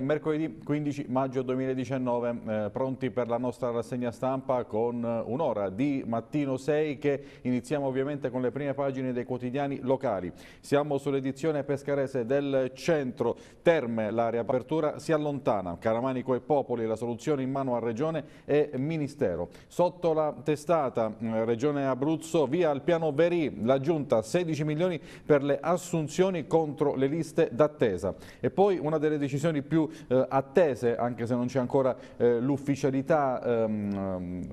mercoledì 15 maggio 2019, eh, pronti per la nostra rassegna stampa con eh, un'ora di mattino 6 che iniziamo ovviamente con le prime pagine dei quotidiani locali. Siamo sull'edizione pescarese del centro, Terme, la riapertura si allontana, Caramanico e Popoli, la soluzione in mano a Regione e Ministero. Sotto la testata mm, Regione Abruzzo, via al piano Verì, la Giunta 16 milioni per le assunzioni contro le liste d'attesa. E poi una delle decisioni più eh, attese, anche se non c'è ancora eh, l'ufficialità, ehm,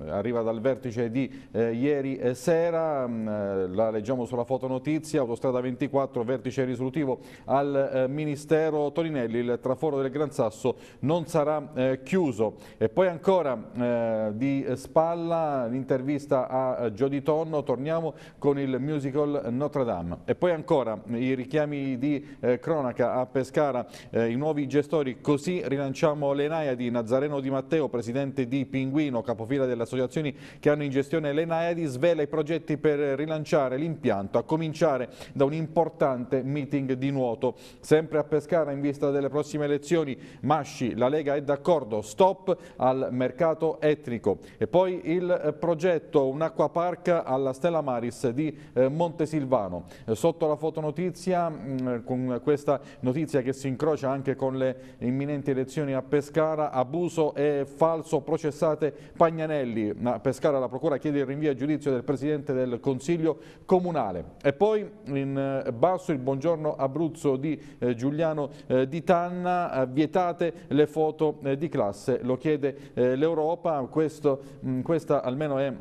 ehm arriva dal vertice di eh, ieri eh, sera, ehm, eh, la leggiamo sulla fotonotizia, Autostrada 24, vertice risolutivo al Ministero Toninelli, il traforo del Gran Sasso non sarà chiuso. E poi ancora di Spalla, l'intervista a Gio Di Tonno, torniamo con il musical Notre Dame. E poi ancora i richiami di eh, cronaca a Pescara, eh, i nuovi gestori Così rilanciamo l'Enaiadi. Nazareno Di Matteo, presidente di Pinguino, capofila delle associazioni che hanno in gestione l'Enaiadi, svela i progetti per rilanciare l'impianto, a cominciare da un importante meeting di nuoto. Sempre a Pescara in vista delle prossime elezioni, Masci, la Lega è d'accordo, stop al mercato etnico. E poi il progetto Un acquapark alla Stella Maris di eh, Montesilvano. Eh, sotto la fotonotizia, mm, con questa notizia che si incrocia anche con le imminenti elezioni a Pescara, abuso e falso processate Pagnanelli. A Pescara la Procura chiede il rinvio a giudizio del Presidente del Consiglio Comunale. E poi in eh, basso il buongiorno Abruzzo di eh, Giuliano eh, Di Tanna, vietate le foto di classe, lo chiede l'Europa, mm, questa almeno è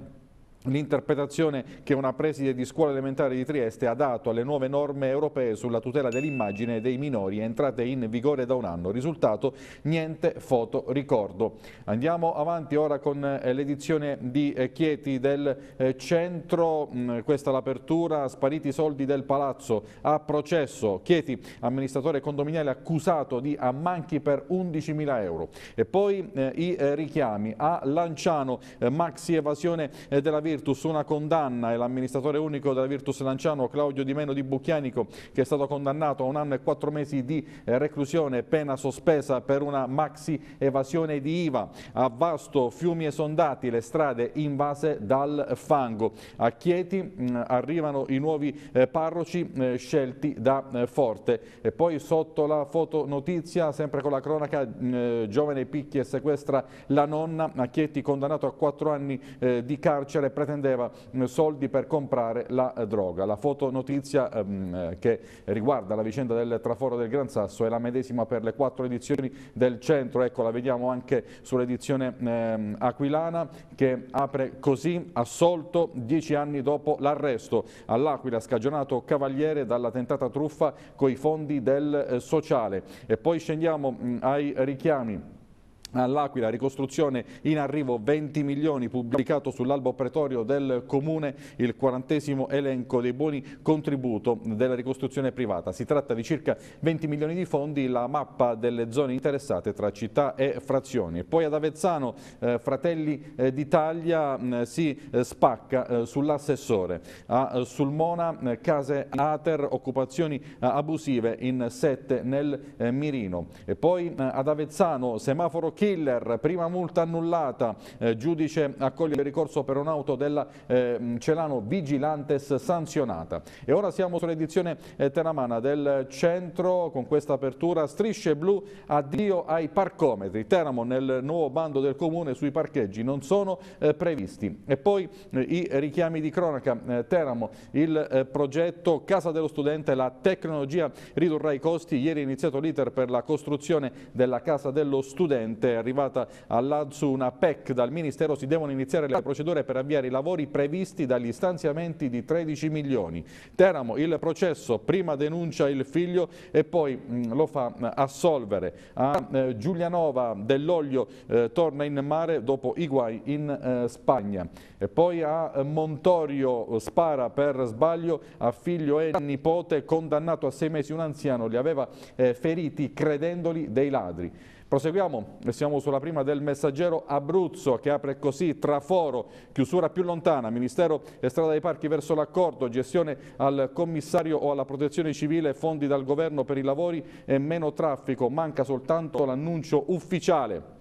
l'interpretazione che una preside di scuola elementare di Trieste ha dato alle nuove norme europee sulla tutela dell'immagine dei minori entrate in vigore da un anno. Risultato niente foto ricordo. Andiamo avanti ora con eh, l'edizione di eh, Chieti del eh, centro, mm, questa è l'apertura, spariti i soldi del palazzo a processo. Chieti, amministratore condominiale accusato di ammanchi per 11.000 euro. E poi i richiami a Lanciano, maxi evasione della via Virtus una condanna e l'amministratore unico della Virtus Lanciano Claudio Di Meno di Bucchianico che è stato condannato a un anno e quattro mesi di eh, reclusione, pena sospesa per una maxi evasione di IVA. A Vasto fiumi esondati, le strade invase dal fango. A Chieti mm, arrivano i nuovi eh, parroci eh, scelti da Forte. E poi sotto la fotonotizia, sempre con la cronaca, mm, giovane picchia e sequestra la nonna. A Chieti condannato a quattro anni di carcere pretendeva mm, soldi per comprare la eh, droga. La fotonotizia ehm, eh, che riguarda la vicenda del traforo del Gran Sasso è la medesima per le quattro edizioni del centro, ecco la vediamo anche sull'edizione ehm, aquilana che apre così assolto dieci anni dopo l'arresto all'Aquila scagionato cavaliere dalla tentata truffa coi fondi del eh, sociale e poi scendiamo mh, mm, ai richiami all'Aquila, ricostruzione in arrivo 20 milioni, pubblicato sull'albo pretorio del Comune il quarantesimo elenco dei buoni contributo della ricostruzione privata. Si tratta di circa 20 milioni di fondi, la mappa delle zone interessate tra città e frazioni. poi ad Avezzano, eh, Fratelli eh, d'Italia mm, eh, si spacca eh, sull'assessore. A eh, Sulmona, eh, case ATER, occupazioni abusive in sette nel Mirino. E poi ad Avezzano, semaforo killer, prima multa annullata, eh, giudice accoglie il ricorso per un'auto della eh, Celano Vigilantes sanzionata. E ora siamo sull'edizione eh, teramana del centro con questa apertura strisce blu addio ai parcometri. Teramo nel nuovo bando del comune sui parcheggi non sono eh, previsti. E poi eh, i richiami di cronaca. Eh, Teramo, il progetto Casa dello Studente, la tecnologia ridurrà i costi. Ieri è iniziato l'iter per la costruzione della Casa dello Studente è arrivata all'Azzu una PEC dal Ministero, si devono iniziare le procedure per avviare i lavori previsti dagli stanziamenti di 13 milioni. Teramo, il processo, prima denuncia il figlio e poi mh, mm, lo fa mh, mm, assolvere. A eh, Giulianova dell'Oglio eh, torna in mare dopo i guai in eh, Spagna. E poi a eh, Montorio spara per sbaglio a figlio e nipote condannato a sei mesi un anziano, li aveva eh, feriti credendoli dei ladri. Proseguiamo, siamo sulla prima del messaggero Abruzzo che apre così traforo, chiusura più lontana, Ministero e Strada dei Parchi verso l'accordo, gestione al commissario o alla protezione civile, fondi dal governo per i lavori e meno traffico, manca soltanto l'annuncio ufficiale.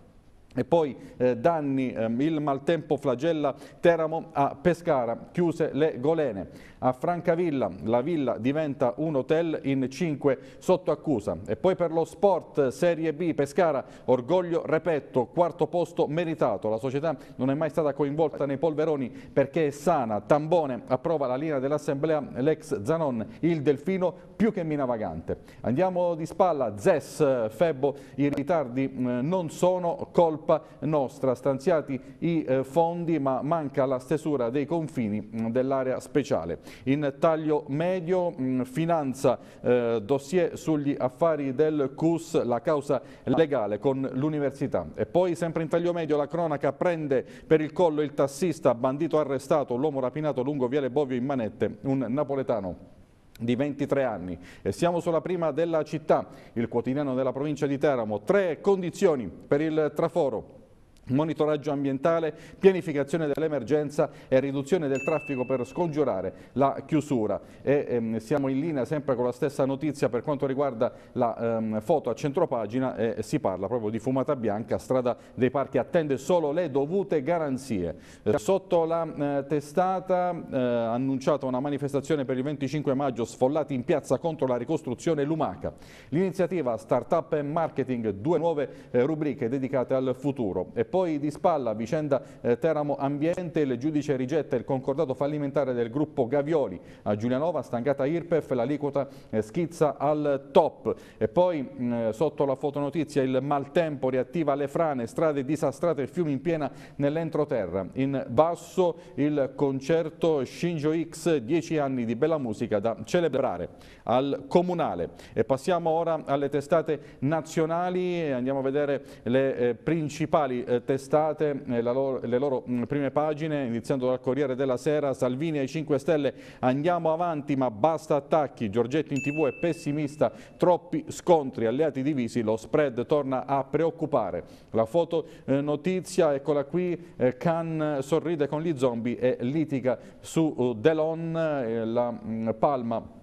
E poi eh, danni, eh, il maltempo flagella Teramo a Pescara, chiuse le golene. A Francavilla la villa diventa un hotel in 5 sotto accusa. E poi per lo sport Serie B Pescara, orgoglio repetto, quarto posto meritato. La società non è mai stata coinvolta nei polveroni perché è sana. Tambone approva la linea dell'assemblea, l'ex Zanon, il delfino più che mina vagante. Andiamo di spalla, Zes, eh, Febbo, i ritardi eh, non sono colpa colpa nostra, stanziati i eh, fondi ma manca la stesura dei confini mm, dell'area speciale. In taglio medio mm, finanza eh, dossier sugli affari del CUS, la causa legale con l'università. E poi sempre in taglio medio la cronaca prende per il collo il tassista, bandito arrestato, l'uomo rapinato lungo Viale Bovio in Manette, un napoletano di 23 anni. E siamo sulla prima della città, il quotidiano della provincia di Teramo. Tre condizioni per il traforo monitoraggio ambientale, pianificazione dell'emergenza e riduzione del traffico per scongiurare la chiusura. E, ehm, siamo in linea sempre con la stessa notizia per quanto riguarda la ehm, foto a centropagina e eh, si parla proprio di fumata bianca, strada dei parchi attende solo le dovute garanzie. Eh, sotto la eh, testata eh, annunciata una manifestazione per il 25 maggio sfollati in piazza contro la ricostruzione Lumaca. L'iniziativa Startup e Marketing, due nuove eh, rubriche dedicate al futuro e poi di spalla, vicenda eh, Teramo Ambiente, il giudice rigetta il concordato fallimentare del gruppo Gavioli. A Giulianova, stancata IRPEF, l'aliquota eh, schizza al top. E poi mh, mm, sotto la fotonotizia il maltempo riattiva le frane, strade disastrate e fiumi in piena nell'entroterra. In basso il concerto Shinjo X, 10 anni di bella musica da celebrare al comunale. E passiamo ora alle testate nazionali, andiamo a vedere le eh, principali eh, testate, eh, loro, le loro mm, prime pagine, iniziando dal Corriere della Sera, Salvini ai 5 Stelle, andiamo avanti ma basta attacchi, Giorgetti in tv è pessimista, troppi scontri, alleati divisi, lo spread torna a preoccupare. La foto eh, notizia, eccola qui, eh, Khan sorride con gli zombie e litiga su eh, Delon, eh, la mh, mm, Palma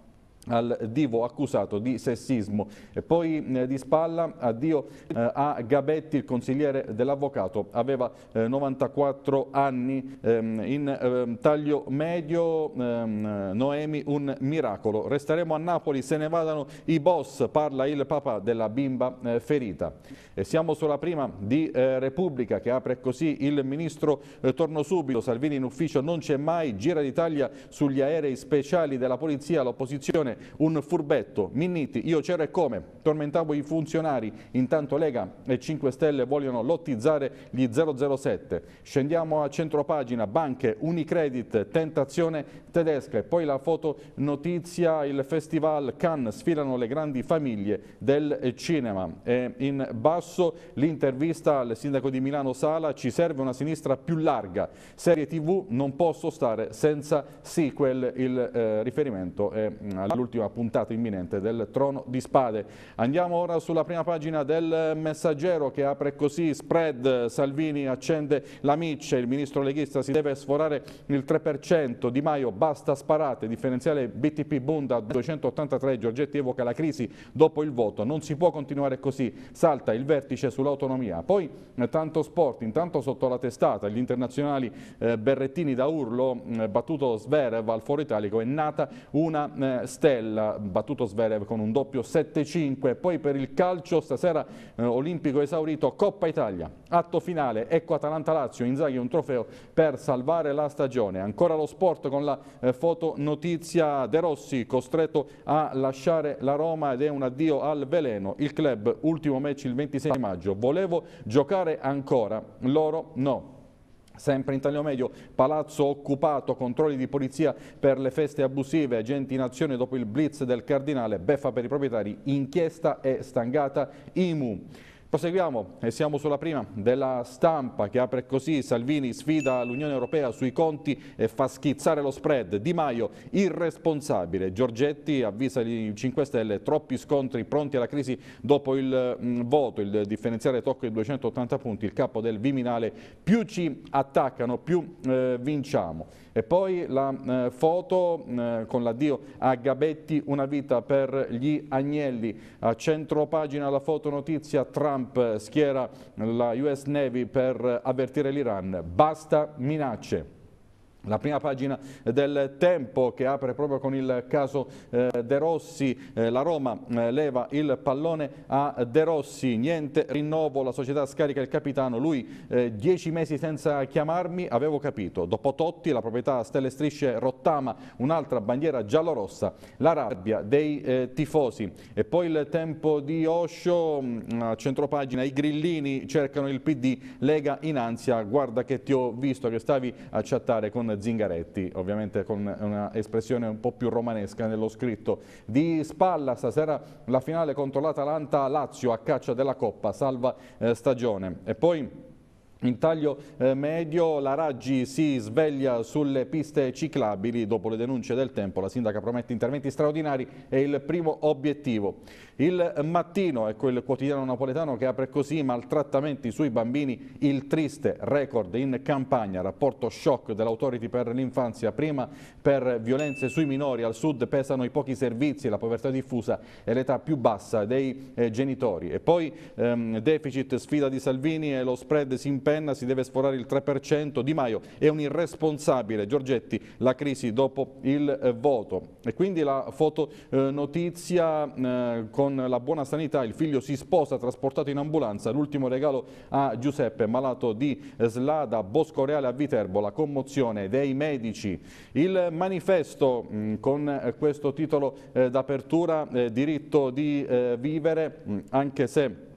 al divo accusato di sessismo. E poi eh, di spalla addio eh, a Gabetti, il consigliere dell'avvocato, aveva eh, 94 anni ehm, in ehm, taglio medio, ehm, Noemi un miracolo. Resteremo a Napoli, se ne vadano i boss, parla il papà della bimba eh, ferita. E siamo sulla prima di eh, Repubblica che apre così il ministro eh, Torno subito, Salvini in ufficio non c'è mai, gira d'Italia sugli aerei speciali della polizia, l'opposizione un furbetto, Minniti, io c'ero e come, tormentavo i funzionari, intanto Lega e 5 Stelle vogliono lottizzare gli 007, scendiamo a centropagina, banche, Unicredit, tentazione tedesca e poi la fotonotizia, il festival Cannes, sfilano le grandi famiglie del cinema e in basso Basso, l'intervista al sindaco di Milano Sala, ci serve una sinistra più larga, serie tv non posso stare senza sequel, il eh, riferimento è mm, all'ultima puntata imminente del Trono di Spade. Andiamo ora sulla prima pagina del Messaggero che apre così, spread, Salvini accende la miccia, il ministro leghista si deve sforare il 3%, Di Maio basta sparate, differenziale BTP Bunda 283, Giorgetti evoca la crisi dopo il voto, non si può continuare così, salta il vertice sull'autonomia. Poi eh, tanto sport, intanto sotto la testata, gli internazionali eh, Berrettini da Urlo, eh, battuto Sverev al foro italico, è nata una eh, stella, battuto Sverev con un doppio 7-5, poi per il calcio stasera eh, olimpico esaurito Coppa Italia, atto finale, ecco Atalanta-Lazio, Inzaghi un trofeo per salvare la stagione, ancora lo sport con la eh, foto notizia De Rossi costretto a lasciare la Roma ed è un addio al veleno, il club ultimo match il 26 26 maggio. Volevo giocare ancora, loro no. Sempre in taglio medio, palazzo occupato, controlli di polizia per le feste abusive, agenti in azione dopo il blitz del cardinale, beffa per i proprietari, inchiesta e stangata IMU. Proseguiamo e siamo sulla prima della stampa che apre così Salvini sfida l'Unione Europea sui conti e fa schizzare lo spread. Di Maio irresponsabile, Giorgetti avvisa i 5 Stelle troppi scontri pronti alla crisi dopo il mh, mm, voto, il differenziale tocca i 280 punti, il capo del Viminale più ci attaccano più eh, vinciamo. E poi la eh, foto eh, con l'addio a Gabetti, una vita per gli agnelli. A centro pagina la fotonotizia, Trump schiera la US Navy per avvertire l'Iran. Basta minacce. La prima pagina del tempo che apre proprio con il caso eh, De Rossi, eh, la Roma eh, leva il pallone a De Rossi, niente rinnovo, la società scarica il capitano, lui dieci mesi senza chiamarmi, avevo capito, dopo Totti la proprietà Stelle Strisce rottama un'altra bandiera giallorossa, la rabbia dei tifosi e poi il tempo di Osho, mm, a centropagina i grillini cercano il PD, Lega in ansia, guarda che ti ho visto che stavi a chattare con Zingaretti, ovviamente con una espressione un po' più romanesca nello scritto. Di spalla stasera la finale contro l'Atalanta-Lazio a caccia della Coppa, salva eh, stagione. E poi... In taglio eh, medio la Raggi si sveglia sulle piste ciclabili. Dopo le denunce del tempo la sindaca promette interventi straordinari e il primo obiettivo. Il mattino è quel quotidiano napoletano che apre così maltrattamenti sui bambini, il triste record in campagna, rapporto shock dell'autority per l'infanzia, prima per violenze sui minori, al sud pesano i pochi servizi, la povertà diffusa e l'età più bassa dei eh, genitori. E poi ehm, deficit sfida di Salvini e lo spread si impenna, si deve sforare il 3%, Di Maio è un irresponsabile, Giorgetti la crisi dopo il eh, voto. E quindi la fotonotizia eh, eh, con con la buona sanità il figlio si sposa trasportato in ambulanza, l'ultimo regalo a Giuseppe, malato di SLA da Bosco Reale a Viterbo, la commozione dei medici. Il manifesto mm, con eh, questo titolo eh, d'apertura, eh, diritto di vivere, mm, anche se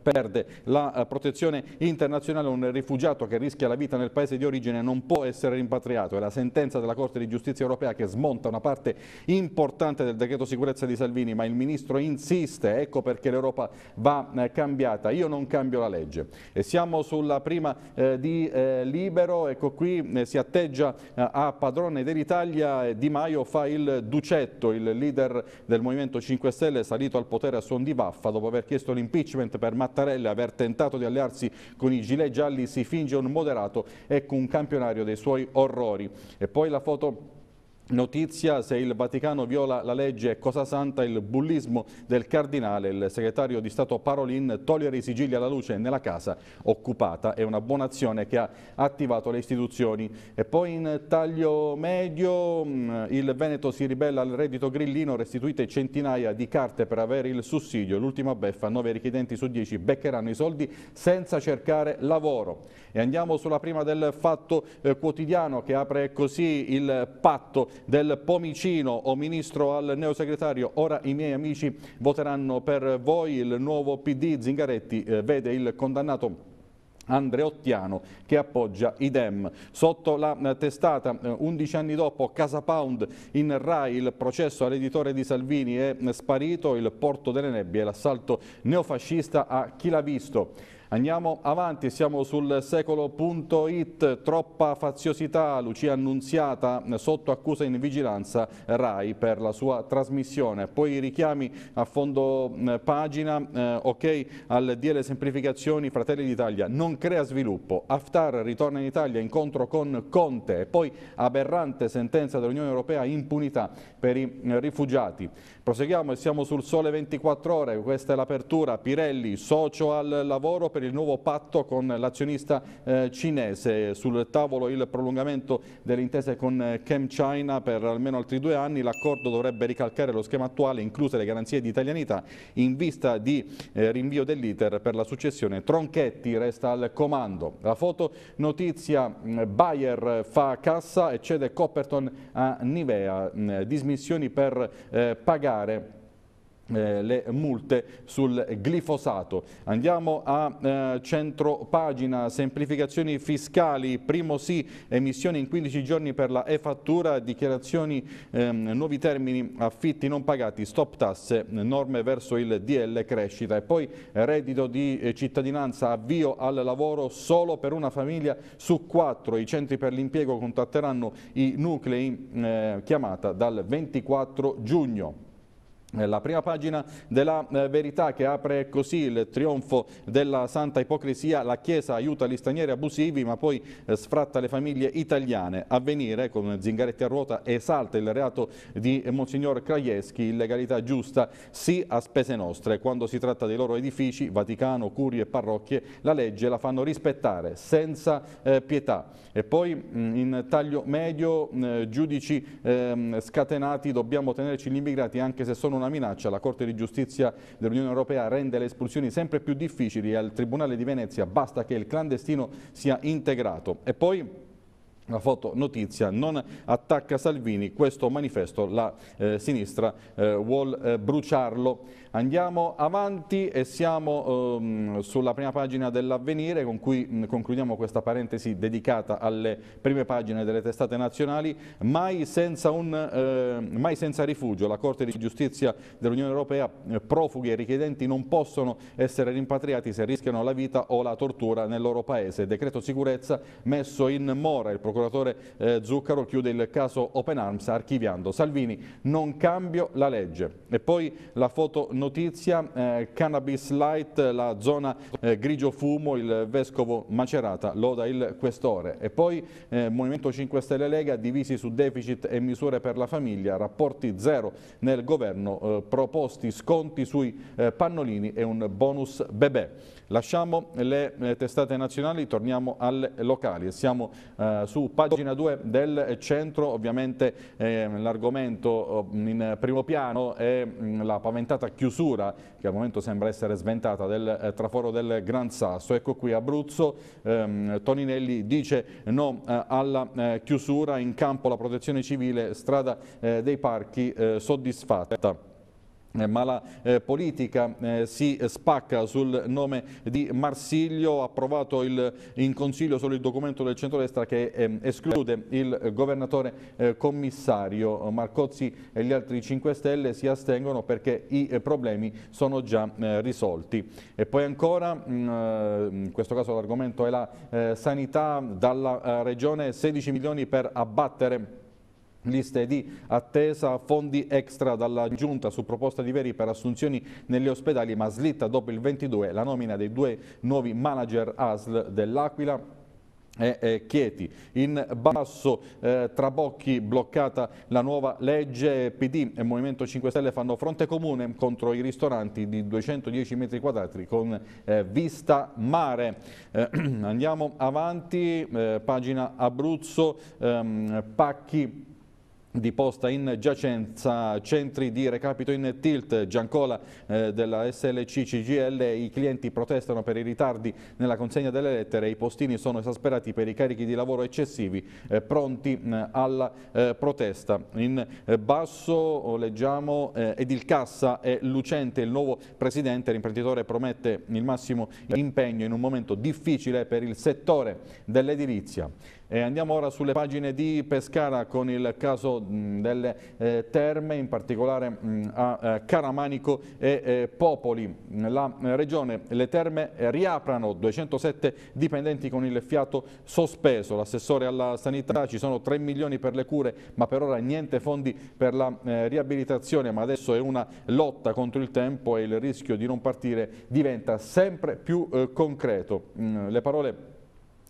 perde la eh, protezione internazionale un rifugiato che rischia la vita nel paese di origine non può essere rimpatriato è la sentenza della Corte di Giustizia Europea che smonta una parte importante del decreto sicurezza di Salvini ma il ministro insiste ecco perché l'Europa va eh, cambiata io non cambio la legge e siamo sulla prima eh, di eh, Libero ecco qui eh, si atteggia eh, a padrone dell'Italia Di Maio fa il ducetto il leader del Movimento 5 Stelle salito al potere a suon di vaffa dopo aver chiesto l'impeachment per per Mattarella aver tentato di allearsi con i gilet gialli si finge un moderato, ecco un campionario dei suoi orrori. E poi la foto Notizia se il Vaticano viola la legge Cosa Santa, il bullismo del cardinale, il segretario di Stato Parolin togliere i sigilli alla luce nella casa occupata, è una buona azione che ha attivato le istituzioni. E poi in taglio medio mm, il Veneto si ribella al reddito grillino, restituite centinaia di carte per avere il sussidio, l'ultima beffa, 9 richiedenti su 10 beccheranno i soldi senza cercare lavoro. E andiamo sulla prima del fatto eh, quotidiano che apre così il patto del Pomicino o ministro al neosegretario. Ora i miei amici voteranno per voi. Il nuovo PD Zingaretti eh, vede il condannato Andreottiano che appoggia idem. Sotto la eh, testata, 11 eh, anni dopo, Casa Pound in Rai, il processo all'editore di Salvini è eh, sparito, il porto delle nebbie, l'assalto neofascista a chi l'ha visto. Andiamo avanti, siamo sul secolo.it, troppa faziosità, Lucia Annunziata sotto accusa in vigilanza RAI per la sua trasmissione. Poi richiami a fondo pagina, eh, ok al DL semplificazioni, Fratelli d'Italia non crea sviluppo, Haftar ritorna in Italia, incontro con Conte e poi aberrante sentenza dell'Unione Europea impunità per i eh, rifugiati. Proseguiamo e siamo sul sole 24 ore, questa è l'apertura, Pirelli, socio al lavoro per il nuovo patto con l'azionista eh, cinese, sul tavolo il prolungamento delle intese con eh, ChemChina per almeno altri due anni, l'accordo dovrebbe ricalcare lo schema attuale, incluse le garanzie di italianità, in vista di eh, rinvio dell'iter per la successione Tronchetti resta al comando. La foto notizia mm, Bayer fa cassa e cede Copperton a Nivea, mm, dismissioni per eh, pagare applicare eh, le multe sul glifosato. Andiamo a eh, centro pagina, semplificazioni fiscali, primo sì, emissioni in 15 giorni per la e-fattura, dichiarazioni, ehm, nuovi termini, affitti non pagati, stop tasse, norme verso il DL crescita e poi reddito di eh, cittadinanza, avvio al lavoro solo per una famiglia su quattro. I centri per l'impiego contatteranno i nuclei eh, chiamata dal 24 giugno. Eh, la prima pagina della eh, verità che apre così il trionfo della santa ipocrisia, la Chiesa aiuta gli stranieri abusivi ma poi eh, sfratta le famiglie italiane. Avvenire con Zingaretti a ruota esalta il reato di Monsignor Krajewski, illegalità giusta sì a spese nostre. Quando si tratta dei loro edifici, Vaticano, curie e parrocchie, la legge la fanno rispettare senza pietà. E poi mm, in taglio medio, mm, giudici ehm, scatenati, dobbiamo tenerci gli immigrati anche se sono una minaccia. La Corte di Giustizia dell'Unione Europea rende le espulsioni sempre più difficili e al Tribunale di Venezia basta che il clandestino sia integrato. E poi... La foto notizia non attacca Salvini, questo manifesto la eh, sinistra eh, vuol eh, bruciarlo. Andiamo avanti e siamo ehm, sulla prima pagina dell'avvenire con cui mh, concludiamo questa parentesi dedicata alle prime pagine delle testate nazionali. Mai senza, un, eh, mai senza rifugio, la Corte di Giustizia dell'Unione Europea, eh, profughi e richiedenti non possono essere rimpatriati se rischiano la vita o la tortura nel loro paese. Decreto sicurezza messo in mora. Il procuratore eh, Zuccaro chiude il caso Open Arms archiviando. Salvini, non cambio la legge. E poi la foto notizia, eh, cannabis light, la zona eh, grigio fumo, il vescovo Macerata, loda il questore. E poi eh, Movimento 5 Stelle Lega, divisi su deficit e misure per la famiglia, rapporti zero nel governo, eh, proposti sconti sui eh, pannolini e un bonus bebè. Lasciamo le eh, testate nazionali, torniamo alle locali. Siamo su pagina 2 del centro, ovviamente ehm, l'argomento oh, in primo piano è mm, la paventata chiusura chiusura che al momento sembra essere sventata del eh, traforo del Gran Sasso. Ecco qui Abruzzo, ehm, Toninelli dice no eh, alla eh, chiusura, in campo la protezione civile, strada eh, dei parchi eh, soddisfatta. Eh, ma la eh, politica eh, si spacca sul nome di Marsiglio, approvato il, in Consiglio solo il documento del centrodestra che eh, esclude il governatore eh, commissario. Marcozzi e gli altri 5 Stelle si astengono perché i eh, problemi sono già risolti. E poi ancora, mh, mm, in questo caso l'argomento è la sanità, dalla regione 16 milioni per abbattere Liste di attesa, fondi extra dalla Giunta su proposta di Veri per assunzioni negli ospedali, ma slitta dopo il 22 la nomina dei due nuovi manager ASL dell'Aquila e Chieti. In basso eh, Trabocchi bloccata la nuova legge, PD e Movimento 5 Stelle fanno fronte comune contro i ristoranti di 210 metri quadrati con eh, vista mare. Eh, andiamo avanti, eh, pagina Abruzzo, ehm, Pacchi di posta in giacenza, centri di recapito in tilt, Giancola eh, della SLC CGL, i clienti protestano per i ritardi nella consegna delle lettere, i postini sono esasperati per i carichi di lavoro eccessivi, eh, pronti mm, eh, alla protesta. In eh, basso oh, leggiamo eh, Cassa è lucente, il nuovo presidente, l'imprenditore promette il massimo impegno in un momento difficile per il settore dell'edilizia. E andiamo ora sulle pagine di Pescara con il caso mm, delle eh, terme, in particolare mh, mm, a eh, Caramanico e eh, Popoli. La regione, le terme riaprano 207 dipendenti con il fiato sospeso. L'assessore alla sanità ci sono 3 milioni per le cure, ma per ora niente fondi per la eh, riabilitazione, ma adesso è una lotta contro il tempo e il rischio di non partire diventa sempre più eh, concreto. Mh, mm, le parole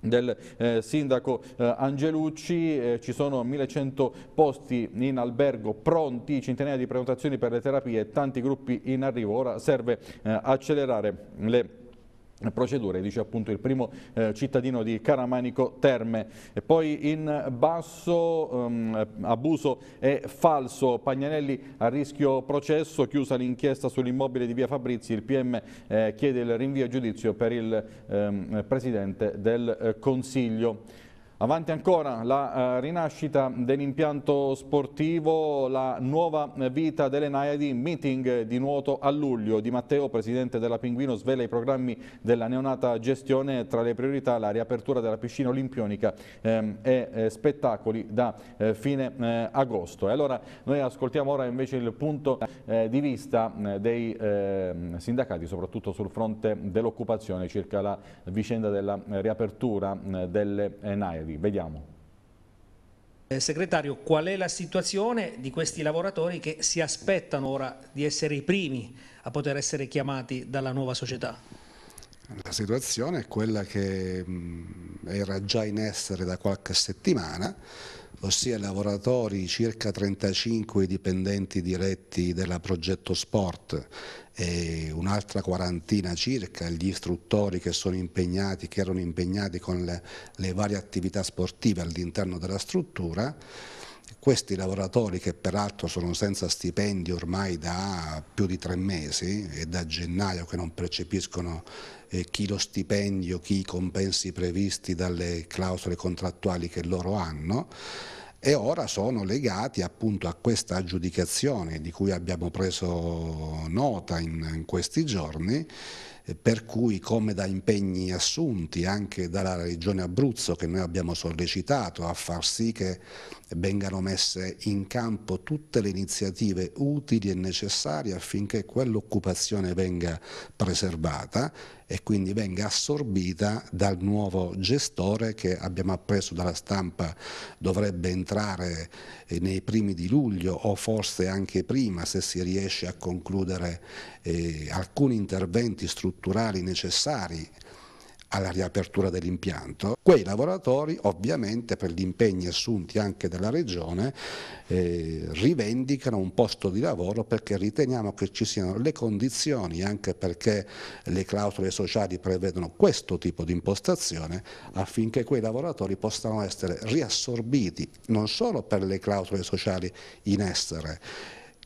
del eh, sindaco eh, Angelucci, eh, ci sono 1100 posti in albergo pronti, centinaia di prenotazioni per le terapie, tanti gruppi in arrivo, ora serve eh, accelerare le procedure, dice appunto il primo eh, cittadino di Caramanico Terme. E poi in basso um, abuso e falso, Pagnanelli a rischio processo, chiusa l'inchiesta sull'immobile di via Fabrizi, il PM eh, chiede il rinvio a giudizio per il ehm, Presidente del eh, Consiglio. Avanti ancora la eh, rinascita dell'impianto sportivo, la nuova vita delle Naiadi, meeting di nuoto a luglio. Di Matteo, presidente della Pinguino, svela i programmi della neonata gestione, tra le priorità la riapertura della piscina olimpionica ehm, e eh, spettacoli da eh, fine eh, agosto. E allora noi ascoltiamo ora invece il punto eh, di vista eh, dei ehm, sindacati, soprattutto sul fronte dell'occupazione, circa la vicenda della riapertura delle Naiadi qui, vediamo. Eh, segretario, qual è la situazione di questi lavoratori che si aspettano ora di essere i primi a poter essere chiamati dalla nuova società? La situazione è quella che mm, era già in essere da qualche settimana, ossia lavoratori, circa 35 dipendenti diretti della Progetto Sport e un'altra quarantina circa gli istruttori che sono impegnati, che erano impegnati con le, le varie attività sportive all'interno della struttura. Questi lavoratori che peraltro sono senza stipendi ormai da più di tre mesi e da gennaio che non percepiscono eh, chi lo stipendio, chi i compensi previsti dalle clausole contrattuali che loro hanno e ora sono legati appunto a questa aggiudicazione di cui abbiamo preso nota in, in questi giorni per cui come da impegni assunti anche dalla Regione Abruzzo che noi abbiamo sollecitato a far sì che vengano messe in campo tutte le iniziative utili e necessarie affinché quell'occupazione venga preservata e quindi venga assorbita dal nuovo gestore che abbiamo appreso dalla stampa dovrebbe entrare eh, nei primi di luglio o forse anche prima se si riesce a concludere eh, alcuni interventi strutturali necessari alla riapertura dell'impianto, quei lavoratori ovviamente per gli impegni assunti anche dalla Regione eh, rivendicano un posto di lavoro perché riteniamo che ci siano le condizioni anche perché le clausole sociali prevedono questo tipo di impostazione affinché quei lavoratori possano essere riassorbiti non solo per le clausole sociali in essere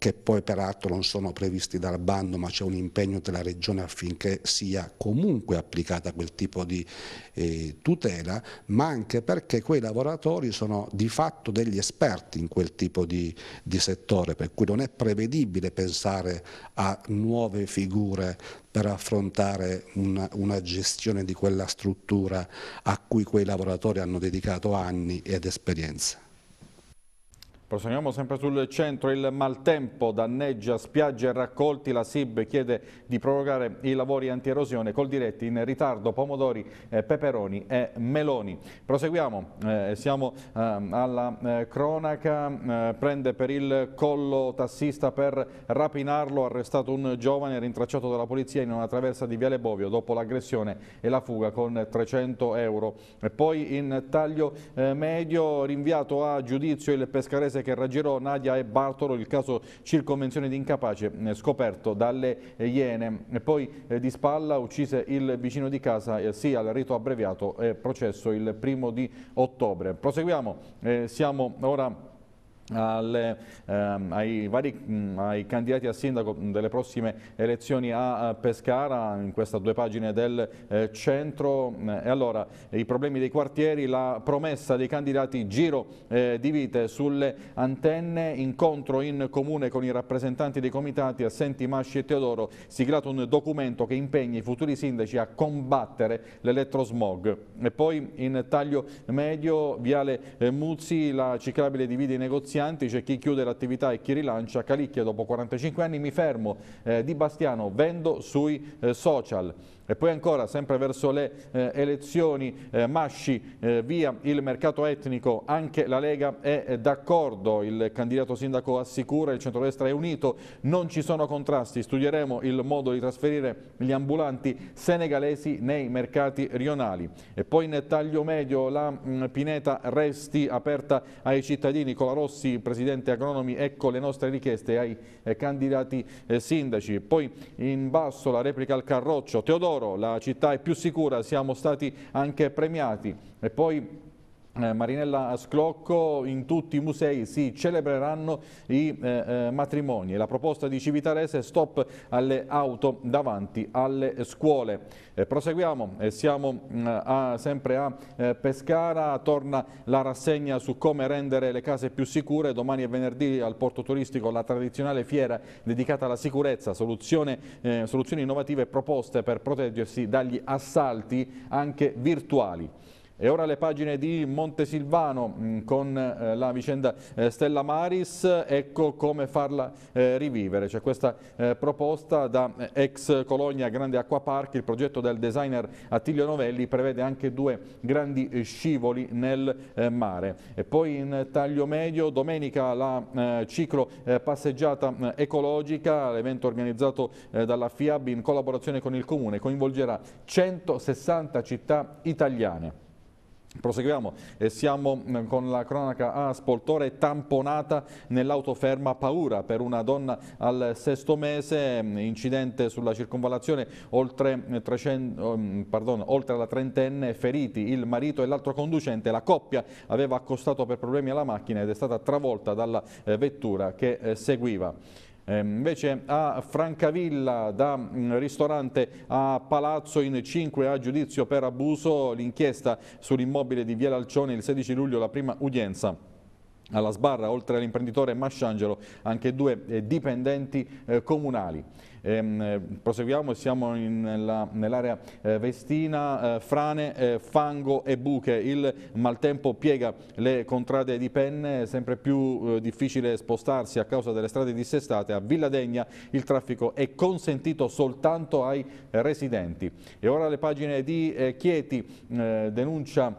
che poi peraltro non sono previsti dal bando, ma c'è un impegno della Regione affinché sia comunque applicata quel tipo di eh, tutela, ma anche perché quei lavoratori sono di fatto degli esperti in quel tipo di, di settore, per cui non è prevedibile pensare a nuove figure per affrontare una, una, gestione di quella struttura a cui quei lavoratori hanno dedicato anni ed esperienza. Proseguiamo sempre sul centro, il maltempo danneggia spiagge e raccolti, la SIB chiede di prorogare i lavori antierosione col diretti in ritardo pomodori, eh, peperoni e meloni. Proseguiamo, eh, siamo ehm, eh, alla cronaca, eh, prende per il collo tassista per rapinarlo, arrestato un giovane rintracciato dalla polizia in una traversa di Viale Bovio dopo l'aggressione e la fuga con 300 euro. E poi in taglio eh, medio rinviato a giudizio il pescarese inglese che raggirò Nadia e Bartolo, il caso circonvenzione di incapace eh, scoperto dalle eh, Iene. E poi eh, di spalla uccise il vicino di casa, eh, sì al rito abbreviato e eh, processo il primo di ottobre. Proseguiamo, eh, siamo ora alle, ehm, ai, vari, mh, mm, ai, candidati a sindaco delle prossime elezioni a, a Pescara, in queste due pagine del eh, centro. Eh, e allora, i problemi dei quartieri, la promessa dei candidati, giro eh, di vite sulle antenne, incontro in comune con i rappresentanti dei comitati, assenti Masci e Teodoro, siglato un documento che impegna i futuri sindaci a combattere l'elettrosmog. E poi in taglio medio, Viale eh, Muzzi, la ciclabile divide i negozi inizianti, c'è chi chiude l'attività e chi rilancia, Calicchia dopo 45 anni mi fermo, eh, Di Bastiano vendo sui eh, social. E poi ancora, sempre verso le eh, elezioni, eh, Masci eh, via il mercato etnico, anche la Lega è eh, d'accordo, il candidato sindaco assicura, il centrodestra è unito, non ci sono contrasti, studieremo il modo di trasferire gli ambulanti senegalesi nei mercati rionali. E poi in taglio medio la mh, mm, Pineta Resti aperta ai cittadini, Cola Rossi, presidente agronomi, ecco le nostre richieste ai eh, candidati eh, sindaci. Poi in basso la replica al Carroccio, Teodoro loro, la città è più sicura, siamo stati anche premiati. E poi eh, Marinella Sclocco, in tutti i musei si celebreranno i eh, eh matrimoni. La proposta di Civitarese è stop alle auto davanti alle scuole. Eh, proseguiamo, eh, siamo mm, a, sempre a Pescara, torna la rassegna su come rendere le case più sicure. Domani e venerdì al porto turistico la tradizionale fiera dedicata alla sicurezza, soluzioni innovative proposte per proteggersi dagli assalti anche virtuali. E ora le pagine di Montesilvano mm, con eh, la vicenda eh, Stella Maris, ecco come farla eh, rivivere. C'è questa proposta da ex Colonia Grande Acquapark, il progetto del designer Attilio Novelli prevede anche due grandi scivoli nel mare. E poi in taglio medio, domenica la ciclo passeggiata ecologica, l'evento organizzato dalla FIAB in collaborazione con il Comune, coinvolgerà 160 città italiane. Proseguiamo e eh, siamo mm, con la cronaca a Spoltore tamponata nell'autoferma paura per una donna al sesto mese, mm, incidente sulla circonvallazione, oltre, 300, eh, mm, pardon, oltre alla trentenne feriti il marito e l'altro conducente, la coppia aveva accostato per problemi alla macchina ed è stata travolta dalla eh, vettura che seguiva. Eh, invece a Francavilla, da mm, ristorante a Palazzo in 5 a giudizio per abuso, l'inchiesta sull'immobile di Via Lalcione il 16 luglio, la prima udienza alla sbarra, oltre all'imprenditore Masciangelo, anche due eh, dipendenti eh, comunali. Ehm, eh, proseguiamo, siamo nell'area nell eh, vestina, eh, frane, eh, fango e buche. Il maltempo piega le contrade di penne, sempre più eh, difficile spostarsi a causa delle strade dissestate. A Villa Degna il traffico è consentito soltanto ai residenti. E ora le pagine di eh, Chieti denuncia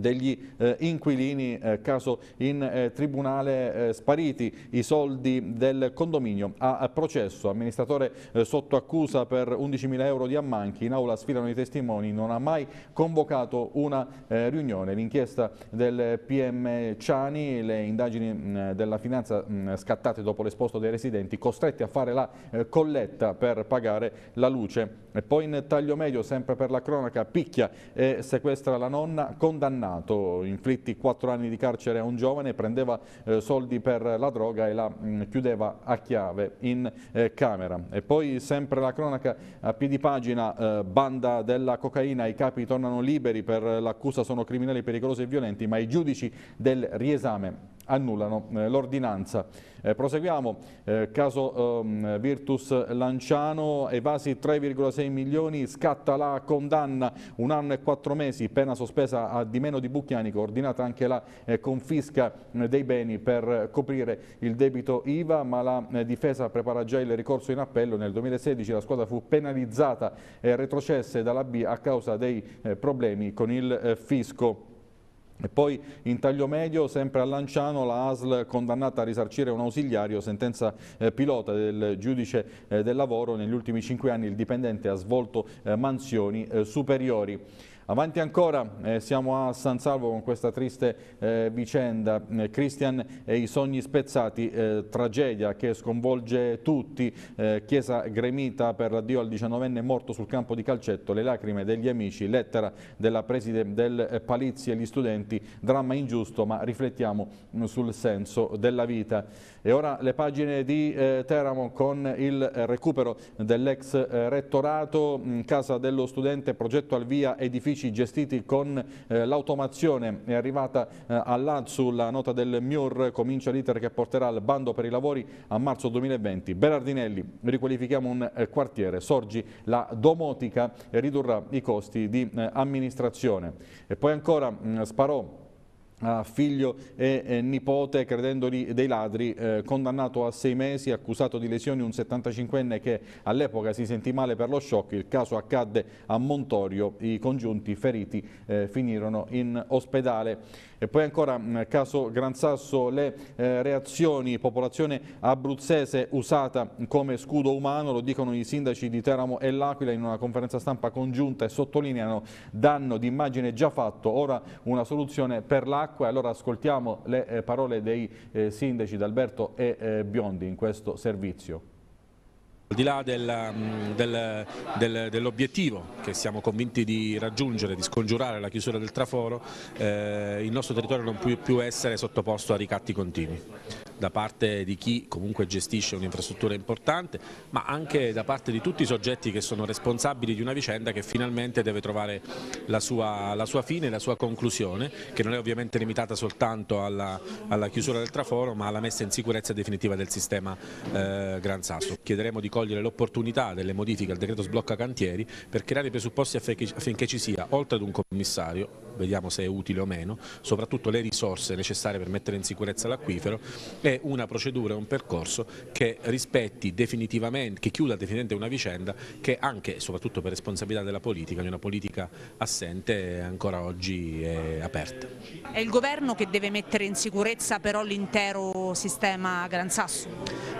degli eh, inquilini, eh, caso in eh, tribunale eh, spariti i soldi del condominio a, a processo, amministratore eh, sotto accusa per 11.000 euro di ammanchi, in aula sfilano i testimoni, non ha mai convocato una eh, riunione, l'inchiesta del PM Ciani, le indagini mh, mm, della finanza mh, mm, scattate dopo l'esposto dei residenti costretti a fare la colletta per pagare la luce e poi in taglio medio, sempre per la cronaca, picchia e sequestra la nonna, condannato, inflitti 4 anni di carcere a un giovane, prendeva eh, soldi per la droga e la mh, mm, chiudeva a chiave in eh, camera. E poi sempre la cronaca a piedi pagina, eh, banda della cocaina, i capi tornano liberi per eh, l'accusa sono criminali pericolosi e violenti, ma i giudici del riesame annullano eh, l'ordinanza. Eh, proseguiamo, eh, caso ehm, Virtus Lanciano, evasi 3,6 milioni, scatta la condanna, un anno e quattro mesi, pena sospesa a di meno di Bucchianico, ordinata anche la confisca dei beni per coprire il debito IVA, ma la difesa prepara già il ricorso in appello. Nel 2016 la squadra fu penalizzata e retrocesse dalla B a causa dei problemi con il fisco. E poi in taglio medio, sempre a Lanciano, la ASL condannata a risarcire un ausiliario, sentenza eh, pilota del giudice eh, del lavoro, negli ultimi cinque anni il dipendente ha svolto eh, mansioni eh, superiori. Avanti ancora, eh, siamo a San Salvo con questa triste eh, vicenda. Eh, Christian e i sogni spezzati, eh, tragedia che sconvolge tutti. Eh, chiesa gremita per l'addio al 19enne morto sul campo di calcetto, le lacrime degli amici, lettera della preside del Palizzi e gli studenti, dramma ingiusto ma riflettiamo mm, sul senso della vita. E ora le pagine di eh, Teramo con il recupero dell'ex rettorato, casa dello studente, progetto al via edificio uffici gestiti con eh, l'automazione è arrivata eh, all'Anzu la nota del MIUR comincia l'iter che porterà al bando per i lavori a marzo 2020 Berardinelli riqualifichiamo un eh, quartiere sorgi la domotica e ridurrà i costi di eh, amministrazione e poi ancora mh, mm, Sparò a figlio e nipote credendoli dei ladri, eh, condannato a sei mesi, accusato di lesioni un 75enne che all'epoca si sentì male per lo shock, il caso accadde a Montorio, i congiunti feriti eh, finirono in ospedale. E poi ancora mm, caso Gran Sasso le eh, reazioni, popolazione abruzzese usata come scudo umano, lo dicono i sindaci di Teramo e L'Aquila in una conferenza stampa congiunta e sottolineano danno d'immagine già fatto, ora una soluzione per l'acqua. Allora ascoltiamo le eh, parole dei eh, sindaci D'Alberto e eh, Biondi in questo servizio. Al di là del, mm, del, del, dell'obiettivo che siamo convinti di raggiungere, di scongiurare la chiusura del traforo, eh, il nostro territorio non può più essere sottoposto a ricatti continui da parte di chi comunque gestisce un'infrastruttura importante, ma anche da parte di tutti i soggetti che sono responsabili di una vicenda che finalmente deve trovare la sua, la sua fine, la sua conclusione, che non è ovviamente limitata soltanto alla, alla chiusura del traforo, ma alla messa in sicurezza definitiva del sistema eh, Gran Sasso. Chiederemo di cogliere l'opportunità delle modifiche al decreto sblocca cantieri per creare i presupposti affinché ci sia, oltre ad un commissario, vediamo se è utile o meno, soprattutto le risorse necessarie per mettere in sicurezza l'acquifero e una procedura e un percorso che rispetti definitivamente, che chiuda definitivamente una vicenda che anche e soprattutto per responsabilità della politica, di una politica assente ancora oggi è aperta. È il governo che deve mettere in sicurezza però l'intero sistema Gran Sasso?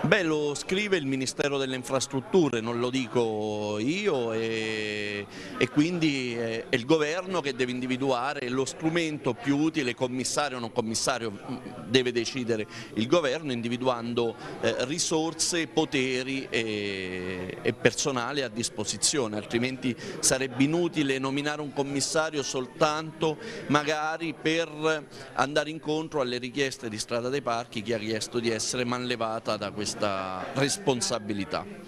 Beh lo scrive il Ministero delle Infrastrutture, non lo dico io e, e quindi è il governo che deve individuare fare, lo strumento più utile, commissario o non commissario, mm, deve decidere il governo individuando eh, risorse, poteri e, e personale a disposizione, altrimenti sarebbe inutile nominare un commissario soltanto magari per andare incontro alle richieste di Strada dei Parchi che ha chiesto di essere manlevata da questa responsabilità.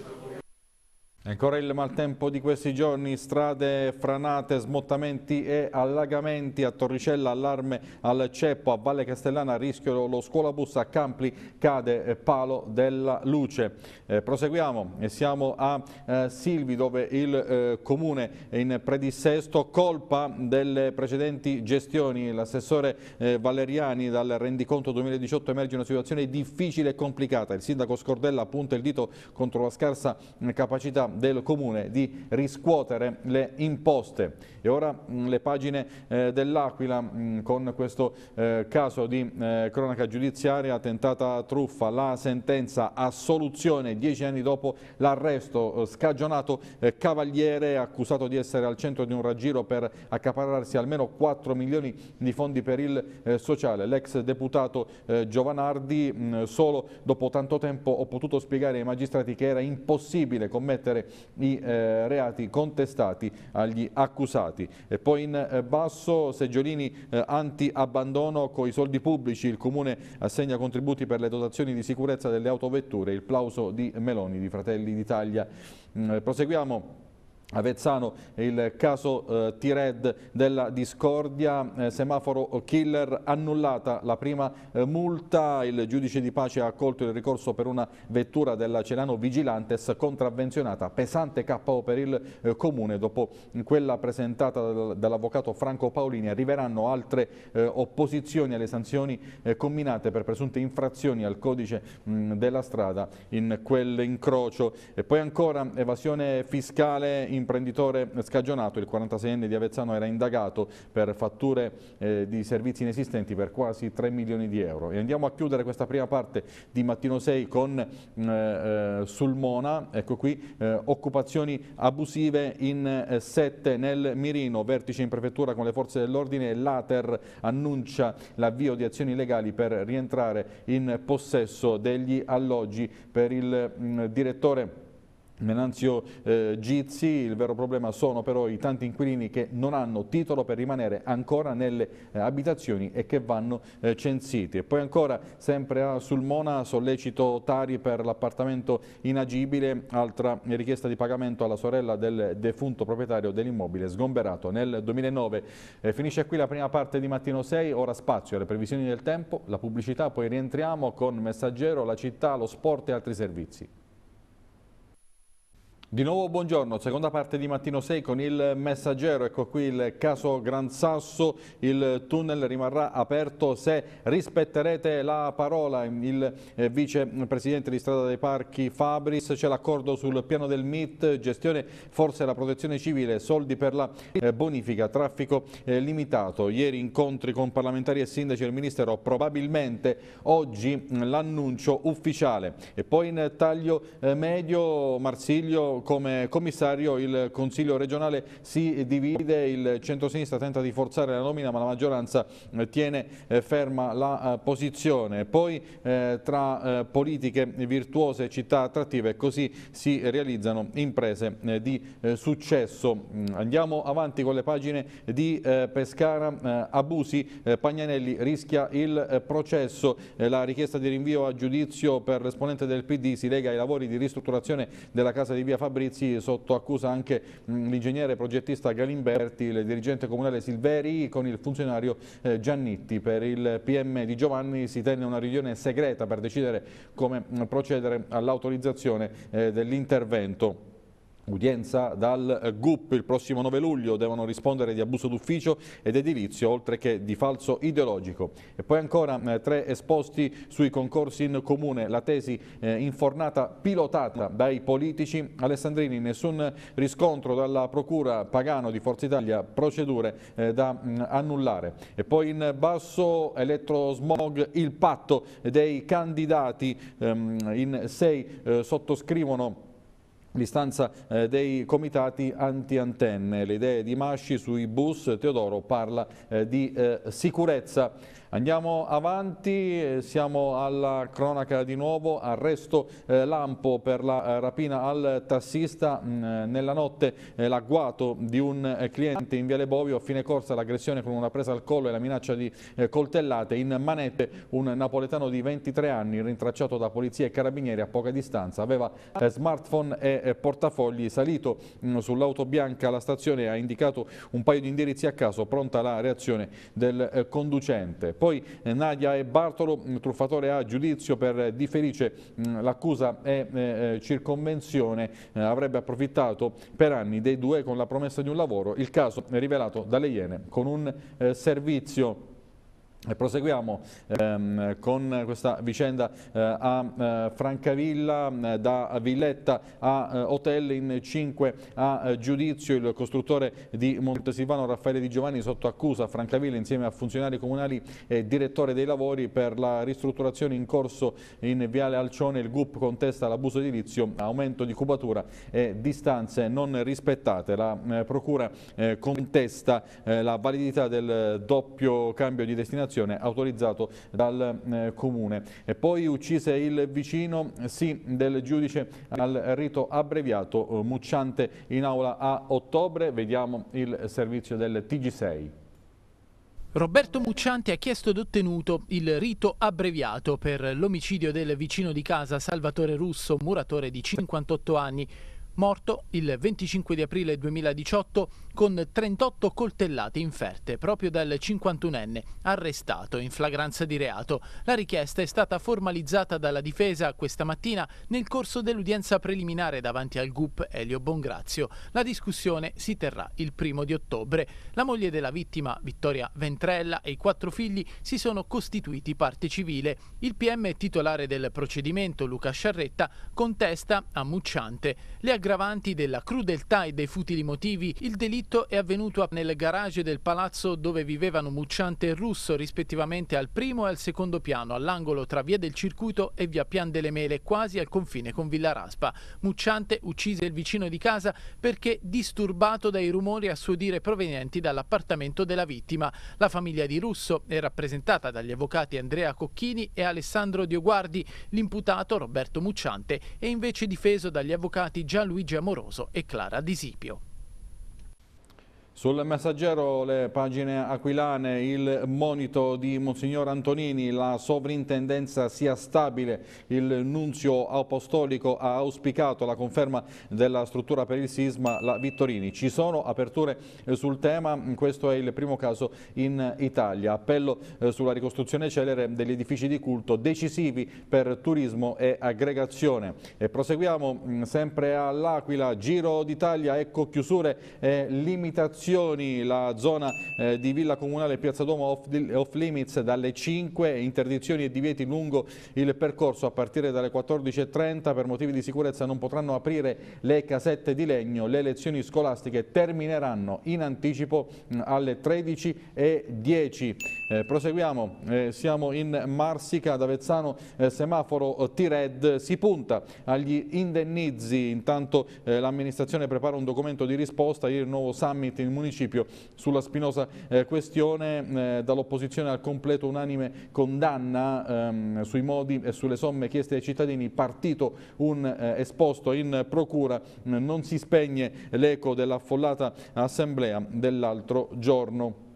Ancora il maltempo di questi giorni, strade franate, smottamenti e allagamenti a Torricella, allarme al Ceppo, a Valle Castellana, rischio lo scuolabus, a Campli cade eh, palo della luce. Eh, proseguiamo e siamo a eh, Silvi dove il eh, comune è in predissesto, colpa delle precedenti gestioni. L'assessore eh, Valeriani dal rendiconto 2018 emerge una situazione difficile e complicata. Il sindaco Scordella punta il dito contro la scarsa eh, capacità del Comune di riscuotere le imposte. E ora mm, le pagine eh, dell'Aquila mm, con questo eh, caso di eh, cronaca giudiziaria, tentata truffa, la sentenza, assoluzione, dieci anni dopo l'arresto, eh, scagionato eh, Cavaliere accusato di essere al centro di un raggiro per accaparrarsi almeno 4 milioni di fondi per il eh, sociale. L'ex deputato Giovanardi mh, mm, solo dopo tanto tempo ho potuto spiegare ai magistrati che era impossibile commettere i eh, reati contestati agli accusati. E poi in eh, basso seggiolini eh, anti-abbandono con i soldi pubblici, il Comune assegna contributi per le dotazioni di sicurezza delle autovetture, il plauso di Meloni di Fratelli d'Italia. Mm, eh, proseguiamo Avezzano il caso eh, T-Red della discordia, eh, semaforo killer annullata la prima eh, multa, il giudice di pace ha accolto il ricorso per una vettura della Celano Vigilantes contravvenzionata, pesante KO per il eh, comune, dopo quella presentata dall'avvocato Franco Paolini arriveranno altre eh, opposizioni alle sanzioni eh, combinate per presunte infrazioni al codice mh, della strada in quell'incrocio e poi ancora evasione fiscale in imprenditore scagionato, il 46enne di Avezzano era indagato per fatture eh, di servizi inesistenti per quasi 3 milioni di euro. E andiamo a chiudere questa prima parte di Mattino 6 con eh, eh, Sulmona, ecco qui, eh, occupazioni abusive in 7 eh, nel Mirino, vertice in prefettura con le forze dell'ordine e l'Ater annuncia l'avvio di azioni legali per rientrare in possesso degli alloggi per il mh, mm, direttore Menanzio eh, Gizzi, il vero problema sono però i tanti inquilini che non hanno titolo per rimanere ancora nelle eh, abitazioni e che vanno eh, censiti. E poi ancora, sempre a ah, Sulmona, sollecito Tari per l'appartamento inagibile, altra richiesta di pagamento alla sorella del defunto proprietario dell'immobile sgomberato nel 2009. Eh, finisce qui la prima parte di Mattino 6, ora spazio alle previsioni del tempo, la pubblicità, poi rientriamo con Messaggero, la città, lo sport e altri servizi. Di nuovo buongiorno, seconda parte di Mattino 6 con il messaggero, ecco qui il caso Gran Sasso, il tunnel rimarrà aperto se rispetterete la parola, il eh, vicepresidente di Strada dei Parchi Fabris, c'è l'accordo sul piano del MIT, gestione forse la protezione civile, soldi per la eh, bonifica, traffico eh, limitato, ieri incontri con parlamentari e sindaci del Ministero, probabilmente oggi mm, l'annuncio ufficiale e poi in taglio medio Marsiglio come commissario il Consiglio regionale si divide, il centrosinistra tenta di forzare la nomina ma la maggioranza eh, tiene eh, ferma la eh, posizione. Poi tra politiche virtuose e città attrattive così si realizzano imprese di successo. Mm, andiamo avanti con le pagine di Pescara, abusi, Pagnanelli rischia il processo, la richiesta di rinvio a giudizio per l'esponente del PD si lega ai lavori di ristrutturazione della casa di via Fabio Fabrizi sotto accusa anche mm, l'ingegnere progettista Galimberti, il dirigente comunale Silveri con il funzionario eh, Giannitti. Per il PM di Giovanni si tenne una riunione segreta per decidere come mm, procedere all'autorizzazione eh, dell'intervento. Udienza dal GUP il prossimo 9 luglio devono rispondere di abuso d'ufficio ed edilizio oltre che di falso ideologico. E poi ancora eh, tre esposti sui concorsi in comune, la tesi eh, infornata pilotata dai politici. Alessandrini nessun riscontro dalla procura Pagano di Forza Italia, procedure eh, da mh, mm, annullare. E poi in basso elettrosmog il patto dei candidati ehm, in sei eh, sottoscrivono l'istanza eh, dei comitati anti-antenne. Le idee di Masci sui bus, Teodoro parla eh, di eh, sicurezza. Andiamo avanti, eh, siamo alla cronaca di nuovo, arresto eh, lampo per la eh, rapina al tassista mh, mm, eh, nella notte, eh, l'agguato di un cliente in Viale Bovio a fine corsa l'aggressione con una presa al collo e la minaccia di eh, coltellate in manette un napoletano di 23 anni rintracciato da polizia e carabinieri a poca distanza, aveva smartphone e portafogli salito mm, sull'auto bianca alla stazione ha indicato un paio di indirizzi a caso, pronta la reazione del conducente. Poi eh, Nadia e Bartolo, mm, truffatore a giudizio per eh, Di Felice, mm, l'accusa è eh, circonvenzione, avrebbe approfittato per anni dei due con la promessa di un lavoro, il caso è rivelato dalle Iene con un servizio e proseguiamo ehm, con questa vicenda eh, a eh, Francavilla, eh, da Villetta a eh, Hotel in 5 a eh, giudizio. Il costruttore di Montesilvano Raffaele Di Giovanni sotto accusa a Francavilla insieme a funzionari comunali e direttore dei lavori per la ristrutturazione in corso in Viale Alcione. Il GUP contesta l'abuso edilizio, aumento di cubatura e distanze non rispettate. La eh, Procura contesta la validità del doppio cambio di destinazione costruzione autorizzato dal eh, comune. E poi uccise il vicino, sì, del giudice al rito abbreviato, eh, Mucciante in aula a ottobre, vediamo il servizio del TG6. Roberto Mucciante ha chiesto ed ottenuto il rito abbreviato per l'omicidio del vicino di casa Salvatore Russo, muratore di 58 anni, morto il 25 di aprile 2018 con 38 coltellate inferte proprio dal 51enne arrestato in flagranza di reato. La richiesta è stata formalizzata dalla difesa questa mattina nel corso dell'udienza preliminare davanti al GUP Elio Bongrazio. La discussione si terrà il primo di ottobre. La moglie della vittima, Vittoria Ventrella, e i quattro figli si sono costituiti parte civile. Il PM titolare del procedimento, Luca Sciarretta, contesta a Mucciante le aggressioni aggravanti della crudeltà e dei futili motivi, il delitto è avvenuto nel garage del palazzo dove vivevano Mucciante e Russo, rispettivamente al primo e al secondo piano, all'angolo tra via del circuito e via Pian delle Mele, quasi al confine con Villa Raspa. Mucciante uccise il vicino di casa perché disturbato dai rumori a suo dire provenienti dall'appartamento della vittima. La famiglia di Russo è rappresentata dagli avvocati Andrea Cocchini e Alessandro Dioguardi. L'imputato, Roberto Mucciante, è invece difeso dagli avvocati Gianluigi Luigi Amoroso e Clara Disipio. Sul messaggero le pagine aquilane, il monito di Monsignor Antonini, la sovrintendenza sia stabile, il nunzio apostolico ha auspicato la conferma della struttura per il sisma, la Vittorini. Ci sono aperture sul tema, questo è il primo caso in Italia. Appello eh, sulla ricostruzione celere degli edifici di culto decisivi per turismo e aggregazione. E proseguiamo mm, sempre all'Aquila, Giro d'Italia, ecco chiusure e limitazioni interdizioni, la zona eh, di Villa Comunale Piazza Duomo off, off, limits dalle 5, interdizioni e divieti lungo il percorso a partire dalle 14.30 per motivi di sicurezza non potranno aprire le casette di legno, le lezioni scolastiche termineranno in anticipo mm, alle 13.10. Eh, proseguiamo, eh, siamo in Marsica ad Avezzano, eh, semaforo eh, T-Red, si punta agli indennizi, intanto eh, l'amministrazione prepara un documento di risposta, ieri il nuovo summit in municipio sulla spinosa eh, questione. Eh, Dall'opposizione al completo unanime condanna ehm, sui modi e sulle somme chieste ai cittadini, partito un eh, esposto in procura, mm, non si spegne l'eco dell'affollata assemblea dell'altro giorno.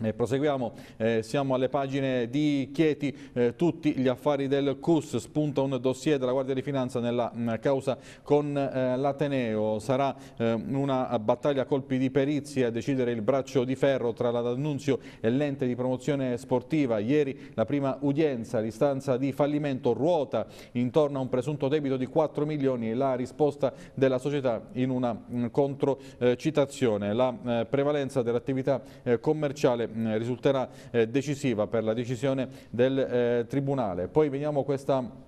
Eh, proseguiamo, eh, siamo alle pagine di Chieti, eh, tutti gli affari del CUS, spunta un dossier della Guardia di Finanza nella mh, mm, causa con eh, l'Ateneo, sarà eh, una battaglia a colpi di perizia a decidere il braccio di ferro tra la e l'ente di promozione sportiva, ieri la prima udienza, l'istanza di fallimento ruota intorno a un presunto debito di 4 milioni, la risposta della società in una mh, mm, controcitazione, la eh, prevalenza dell'attività commerciale che risulterà eh, decisiva per la decisione del eh, Tribunale. Poi vediamo questa...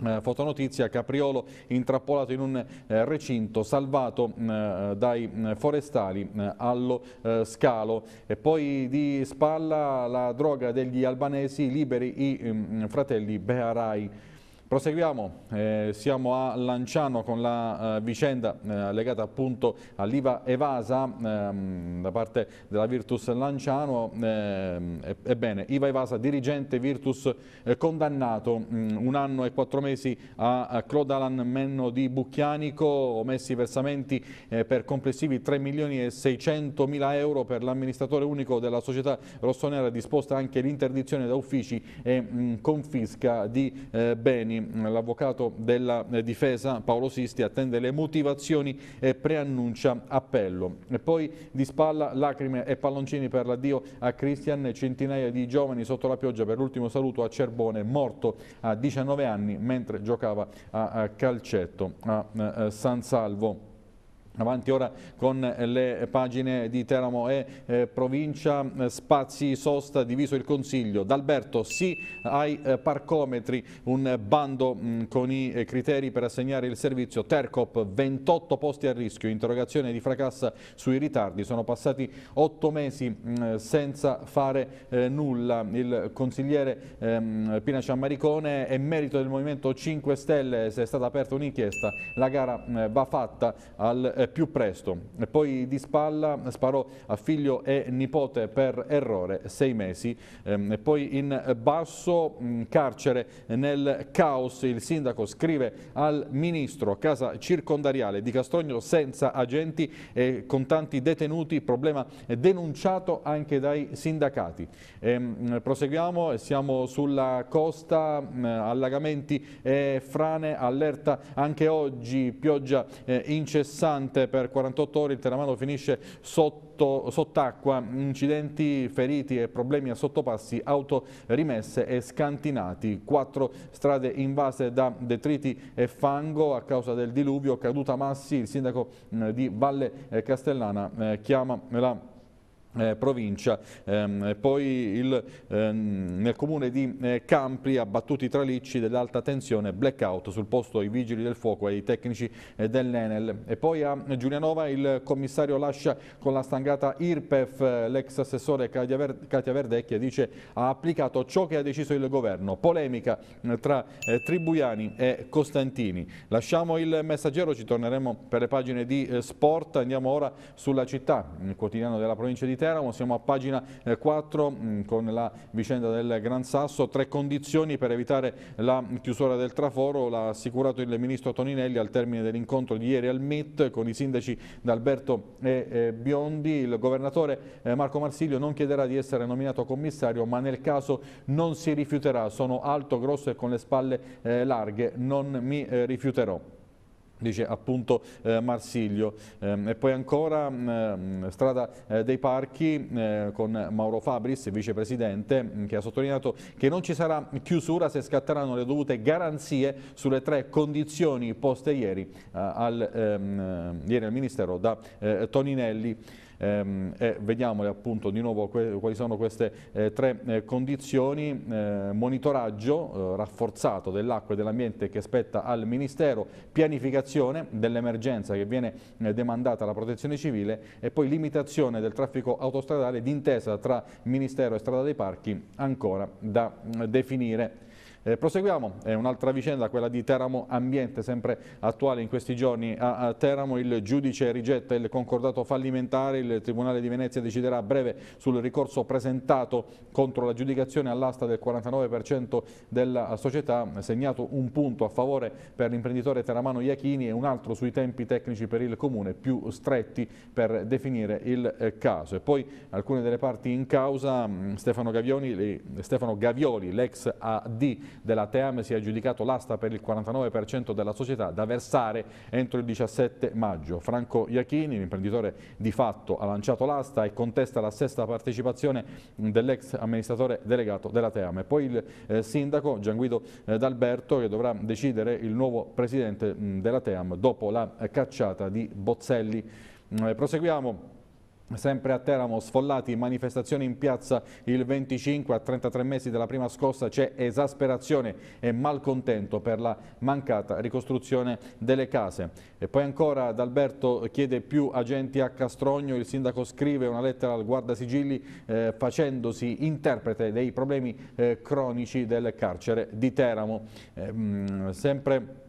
Eh, fotonotizia, Capriolo intrappolato in un eh, recinto, salvato eh, dai forestali allo eh, scalo. E poi di spalla la droga degli albanesi, liberi i fratelli Bearai. Proseguiamo, eh, siamo a Lanciano con la eh, vicenda eh, legata appunto all'IVA evasa ehm, da parte della Virtus Lanciano. Ehm, ebbene, IVA evasa, dirigente Virtus eh, condannato mh, mm, un anno e quattro mesi a, a Clodalan Menno di Bucchianico, omessi versamenti eh, per complessivi 3 milioni e 600 mila euro per l'amministratore unico della società rossonera, disposta anche l'interdizione da uffici e mh, mm, confisca di eh, beni Mm, l'avvocato della eh, difesa Paolo Sisti attende le motivazioni e preannuncia appello. E poi di spalla lacrime e palloncini per l'addio a Cristian, e centinaia di giovani sotto la pioggia per l'ultimo saluto a Cerbone, morto a 19 anni mentre giocava a calcetto a eh, eh, San Salvo. Avanti ora con eh, le pagine di Teramo e eh, provincia, eh, spazi sosta, diviso il Consiglio. D'Alberto sì ai eh, parcometri, un bando mh, mm, con i eh, criteri per assegnare il servizio. Tercop 28 posti a rischio, interrogazione di Fracassa sui ritardi. Sono passati otto mesi mh, mm, senza fare eh, nulla. Il consigliere ehm, Pina Ciammaricone è merito del Movimento 5 Stelle, se è stata aperta un'inchiesta, la gara mh, mm, va fatta al più presto. E poi di spalla sparò a figlio e nipote per errore, sei mesi. Ehm, e poi in basso mm, carcere nel caos. Il sindaco scrive al ministro casa circondariale di Castrogno senza agenti e con tanti detenuti, problema denunciato anche dai sindacati. Ehm, e, proseguiamo, siamo sulla costa, mm, allagamenti e frane, allerta anche oggi, pioggia eh, incessante Durante per 48 ore il Teramano finisce sotto, sott'acqua, incidenti, feriti e problemi a sottopassi, auto rimesse e scantinati, quattro strade invase da detriti e fango a causa del diluvio, caduta massi, il sindaco di Valle eh, Castellana eh, chiama la eh, provincia, eh, poi il, eh, nel comune di eh, Campri abbattuti tralicci dell'alta tensione, blackout sul posto i vigili del fuoco e i tecnici eh, dell'Enel e poi a Giulianova il commissario lascia con la stangata IRPEF eh, l'ex assessore Katia, Ver Katia Verdecchia dice ha applicato ciò che ha deciso il governo, polemica tra Tribuiani e Costantini lasciamo il messaggero, ci torneremo per le pagine di sport, andiamo ora sulla città, il quotidiano della provincia di Teramo, siamo a pagina 4 eh, mm, con la vicenda del Gran Sasso, tre condizioni per evitare la chiusura del traforo, l'ha assicurato il ministro Toninelli al termine dell'incontro di ieri al MIT con i sindaci D'Alberto e eh, Biondi, il governatore eh, Marco Marsiglio non chiederà di essere nominato commissario ma nel caso non si rifiuterà, sono alto, grosso e con le spalle larghe, non mi rifiuterò dice appunto eh, Marsiglio eh, e poi ancora mh, mm, ehm, strada eh, dei parchi eh, con Mauro Fabris vicepresidente mm, che ha sottolineato che non ci sarà chiusura se scatteranno le dovute garanzie sulle tre condizioni poste ieri, eh, al, ehm, ieri al Ministero da eh, Toninelli ehm, e vediamole appunto di nuovo quali sono queste eh, tre eh, condizioni, eh, monitoraggio eh, rafforzato dell'acqua e dell'ambiente che spetta al Ministero, pianificazione dell'emergenza che viene eh, demandata alla protezione civile e poi limitazione del traffico autostradale d'intesa tra Ministero e Strada dei Parchi ancora da mm, definire. Eh, proseguiamo, è un'altra vicenda, quella di Teramo Ambiente, sempre attuale in questi giorni a, Teramo. Il giudice rigetta il concordato fallimentare, il Tribunale di Venezia deciderà a breve sul ricorso presentato contro l'aggiudicazione all'asta del 49% della società, segnato un punto a favore per l'imprenditore teramano Iachini e un altro sui tempi tecnici per il Comune più stretti per definire il eh, caso. E poi alcune delle parti in causa, mm, Stefano Gavioli, l'ex AD della Team si è aggiudicato l'asta per il 49% della società da versare entro il 17 maggio. Franco Iachini, l'imprenditore di fatto, ha lanciato l'asta e contesta la sesta partecipazione dell'ex amministratore delegato della Team. E poi il eh, sindaco Gianguido eh, D'Alberto che dovrà decidere il nuovo presidente della Team dopo la eh, cacciata di Bozzelli. Mm, eh, proseguiamo Sempre a Teramo, sfollati, manifestazioni in piazza il 25 a 33 mesi dalla prima scossa c'è esasperazione e malcontento per la mancata ricostruzione delle case. E poi ancora D'Alberto chiede più agenti a Castrogno, il sindaco scrive una lettera al guardasigilli eh, facendosi interprete dei problemi eh, cronici del carcere di Teramo. Eh, mh, sempre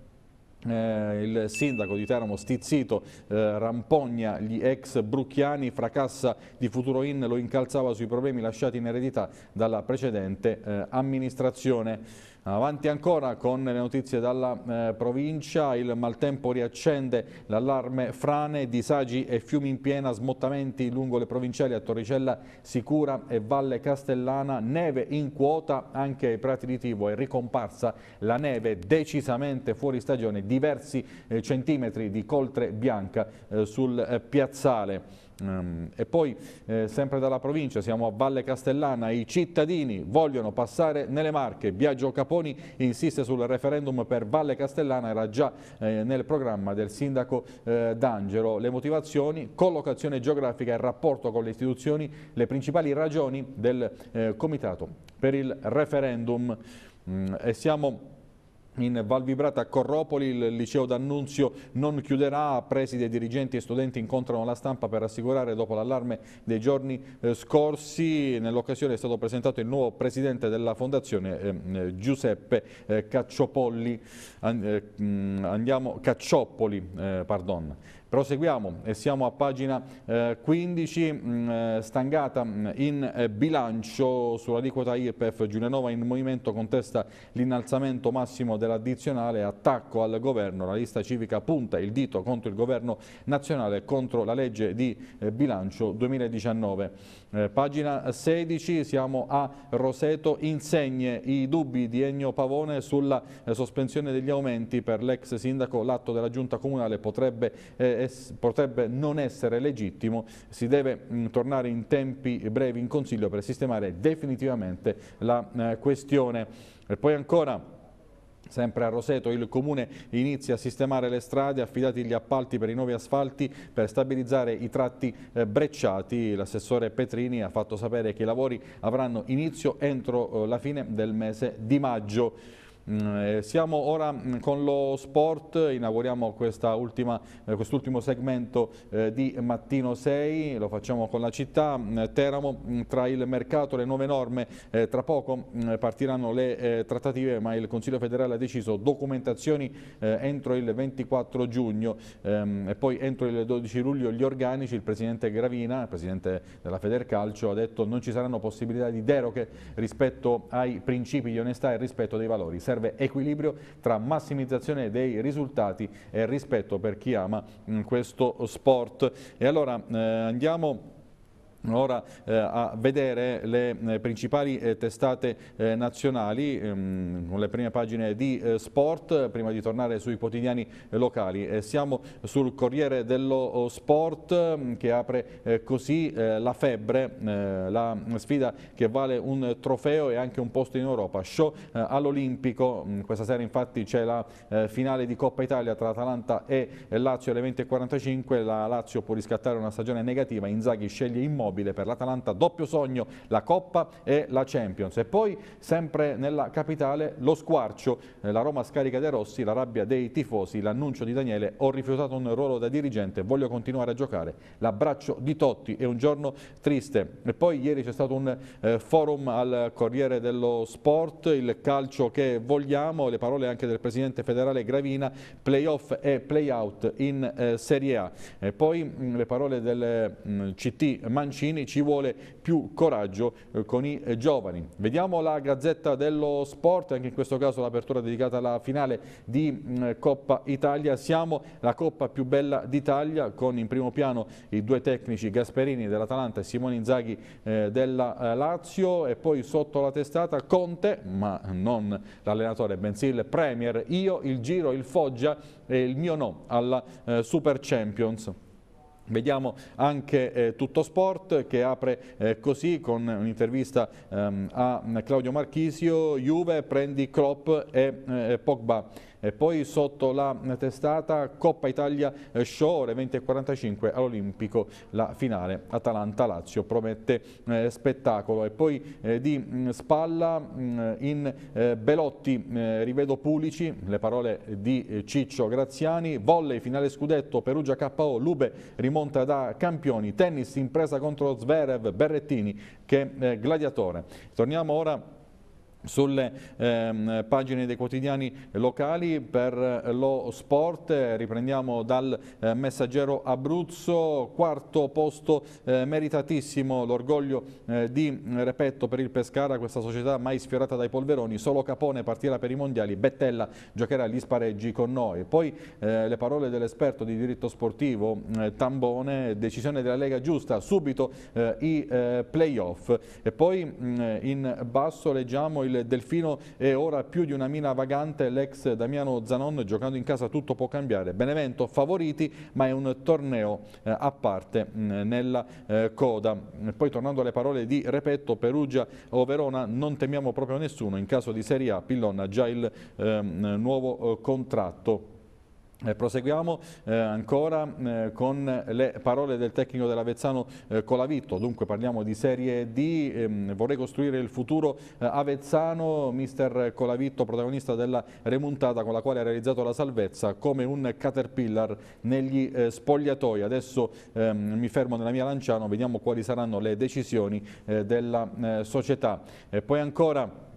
eh, il sindaco di Teramo stizzito eh, rampogna gli ex brucchiani, fracassa di Futuro In lo incalzava sui problemi lasciati in eredità dalla precedente eh, amministrazione. Avanti ancora con le notizie dalla eh, provincia, il maltempo riaccende l'allarme frane, disagi e fiumi in piena, smottamenti lungo le provinciali a Torricella, Sicura e Valle Castellana, neve in quota anche ai prati di Tivo è ricomparsa la neve decisamente fuori stagione, diversi eh, centimetri di coltre bianca eh, sul eh, piazzale. Ehm, e poi eh, sempre dalla provincia, siamo a Valle Castellana, i cittadini vogliono passare nelle Marche, Biagio Caponi insiste sul referendum per Valle Castellana, era già eh, nel programma del sindaco eh, D'Angelo, le motivazioni, collocazione geografica e rapporto con le istituzioni, le principali ragioni del eh, comitato per il referendum mm, e siamo in Val Vibrata a Corropoli il liceo d'Annunzio non chiuderà, preside, dirigenti e studenti incontrano la stampa per assicurare dopo l'allarme dei giorni eh, scorsi. Nell'occasione è stato presentato il nuovo presidente della fondazione eh, eh Giuseppe eh, Cacciopolli, eh, mm, andiamo, Cacciopoli. Eh, pardon. Proseguiamo e siamo a pagina 15, eh, mm, eh, stangata mm, in eh, bilancio sull'aliquota IRPEF Giulianova in movimento contesta l'innalzamento massimo dell'addizionale, attacco al governo, la lista civica punta il dito contro il governo nazionale contro la legge di bilancio 2019. Eh, pagina 16, siamo a Roseto, insegne i dubbi di Ennio Pavone sulla eh, sospensione degli aumenti per l'ex sindaco, l'atto della giunta comunale potrebbe, eh, es, potrebbe non essere legittimo, si deve mh, mm, tornare in tempi brevi in consiglio per sistemare definitivamente la eh, questione. E poi ancora Sempre a Roseto il comune inizia a sistemare le strade, affidati gli appalti per i nuovi asfalti per stabilizzare i tratti eh, brecciati. L'assessore Petrini ha fatto sapere che i lavori avranno inizio entro eh, la fine del mese di maggio. Mm, eh, siamo ora mm, con lo sport, inauguriamo eh, quest'ultimo quest segmento eh, di Mattino 6, lo facciamo con la città, mm, Teramo tra il mercato e le nuove norme, tra poco partiranno le trattative ma il Consiglio federale ha deciso documentazioni entro il 24 giugno ehm, e poi entro il 12 luglio gli organici, il Presidente Gravina, il Presidente della Federcalcio ha detto non ci saranno possibilità di deroghe rispetto ai principi di onestà e rispetto dei valori. Serve serve equilibrio tra massimizzazione dei risultati e rispetto per chi ama mm, questo sport. E allora eh, andiamo Ora eh, a vedere le eh, principali eh, testate eh, nazionali, ehm, con le prime pagine di eh, sport, prima di tornare sui quotidiani eh, locali. siamo sul Corriere dello Sport mm, che apre così la febbre, la sfida che vale un trofeo e anche un posto in Europa. Show all'Olimpico, mm, questa sera infatti c'è la finale di Coppa Italia tra Atalanta e Lazio alle 20.45, la Lazio può riscattare una stagione negativa, Inzaghi sceglie in modo immobile per l'Atalanta, doppio sogno la Coppa e la Champions. E poi sempre nella capitale lo squarcio, eh, la Roma scarica dei rossi, la rabbia dei tifosi, l'annuncio di Daniele, ho rifiutato un ruolo da dirigente, voglio continuare a giocare, l'abbraccio di Totti è un giorno triste. E poi ieri c'è stato un eh, forum al Corriere dello Sport, il calcio che vogliamo, le parole anche del Presidente federale Gravina, playoff e playout in eh, Serie A. E poi mm, le parole del mm, CT Mancini vicini, ci vuole più coraggio eh, con i eh, giovani. Vediamo la Gazzetta dello Sport, anche in questo caso l'apertura dedicata alla finale di mm, Coppa Italia. Siamo la Coppa più bella d'Italia con in primo piano i due tecnici Gasperini dell'Atalanta e Simone Inzaghi eh, della Lazio e poi sotto la testata Conte, ma non l'allenatore, bensì il Premier, io, il Giro, il Foggia e il mio no alla Super Champions. Vediamo anche eh, Tutto Sport che apre eh, così con un'intervista ehm, a Claudio Marchisio, Juve prendi Klopp e eh, Pogba. E poi sotto la testata Coppa Italia eh, Show, ore 20.45 all'Olimpico, la finale Atalanta-Lazio promette eh, spettacolo. E poi eh, di mm, spalla mh, mm, in eh, Belotti eh, rivedo Pulici, le parole di eh, Ciccio Graziani, volley finale scudetto Perugia KO, Lube rimonta da campioni, tennis impresa contro Zverev, Berrettini che gladiatore. Torniamo ora sulle ehm, pagine dei quotidiani locali per lo sport, riprendiamo dal eh, messaggero Abruzzo, quarto posto eh, meritatissimo, l'orgoglio eh, di mm, Repetto per il Pescara, questa società mai sfiorata dai polveroni, solo Capone partirà per i mondiali, Bettella giocherà gli spareggi con noi. Poi eh, le parole dell'esperto di diritto sportivo eh, Tambone, decisione della Lega giusta, subito eh, i playoff e poi mh, mm, in basso leggiamo il Delfino e ora più di una mina vagante l'ex Damiano Zanon giocando in casa tutto può cambiare. Benevento favoriti ma è un torneo eh, a parte mm, nella eh, coda. Poi tornando alle parole di Repetto, Perugia o Verona non temiamo proprio nessuno in caso di Serie A, Pillon ha già il ehm, nuovo eh, contratto. Eh, proseguiamo eh, ancora eh, con le parole del tecnico dell'Avezzano eh, Colavitto, dunque parliamo di Serie D, ehm, vorrei costruire il futuro eh, Avezzano, mister Colavitto protagonista della remontata con la quale ha realizzato la salvezza come un caterpillar negli eh, spogliatoi, adesso ehm, mi fermo nella mia Lanciano, vediamo quali saranno le decisioni della società. poi ancora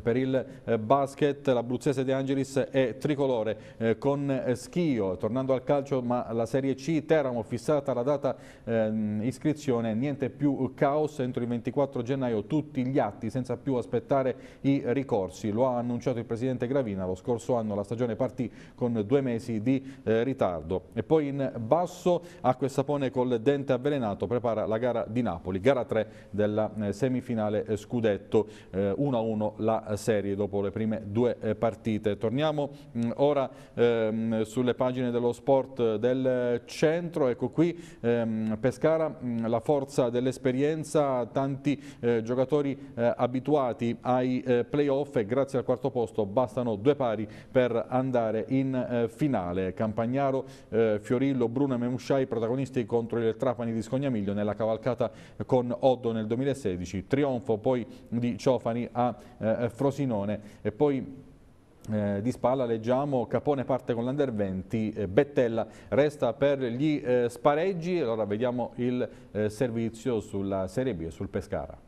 per il eh, basket l'abruzzese De Angelis è tricolore eh, con eh, Schio, tornando al calcio ma la Serie C Teramo fissata la data ehm, iscrizione, niente più caos, entro il 24 gennaio tutti gli atti senza più aspettare i ricorsi, lo ha annunciato il presidente Gravina, lo scorso anno la stagione partì con due mesi di ritardo e poi in basso Acque Sapone col dente avvelenato prepara la gara di Napoli, gara 3 della semifinale scudetto 1-1 la serie dopo le prime due eh, partite. Torniamo mm, ora ehm, sulle pagine dello sport del centro, ecco qui ehm, Pescara, mm, la forza dell'esperienza, tanti eh, giocatori eh, abituati ai eh, playoff e grazie al quarto posto bastano due pari per andare in eh, finale. Campagnaro, eh, Fiorillo, Bruno e Memusciai protagonisti contro il Trapani di Scognamiglio nella cavalcata con Oddo nel 2016, trionfo poi di Ciofani a eh, Frosinone e poi eh, di spalla leggiamo Capone parte con l'Under 20, eh, Bettella resta per gli eh, spareggi, allora vediamo il eh, servizio sulla Serie B e sul Pescara.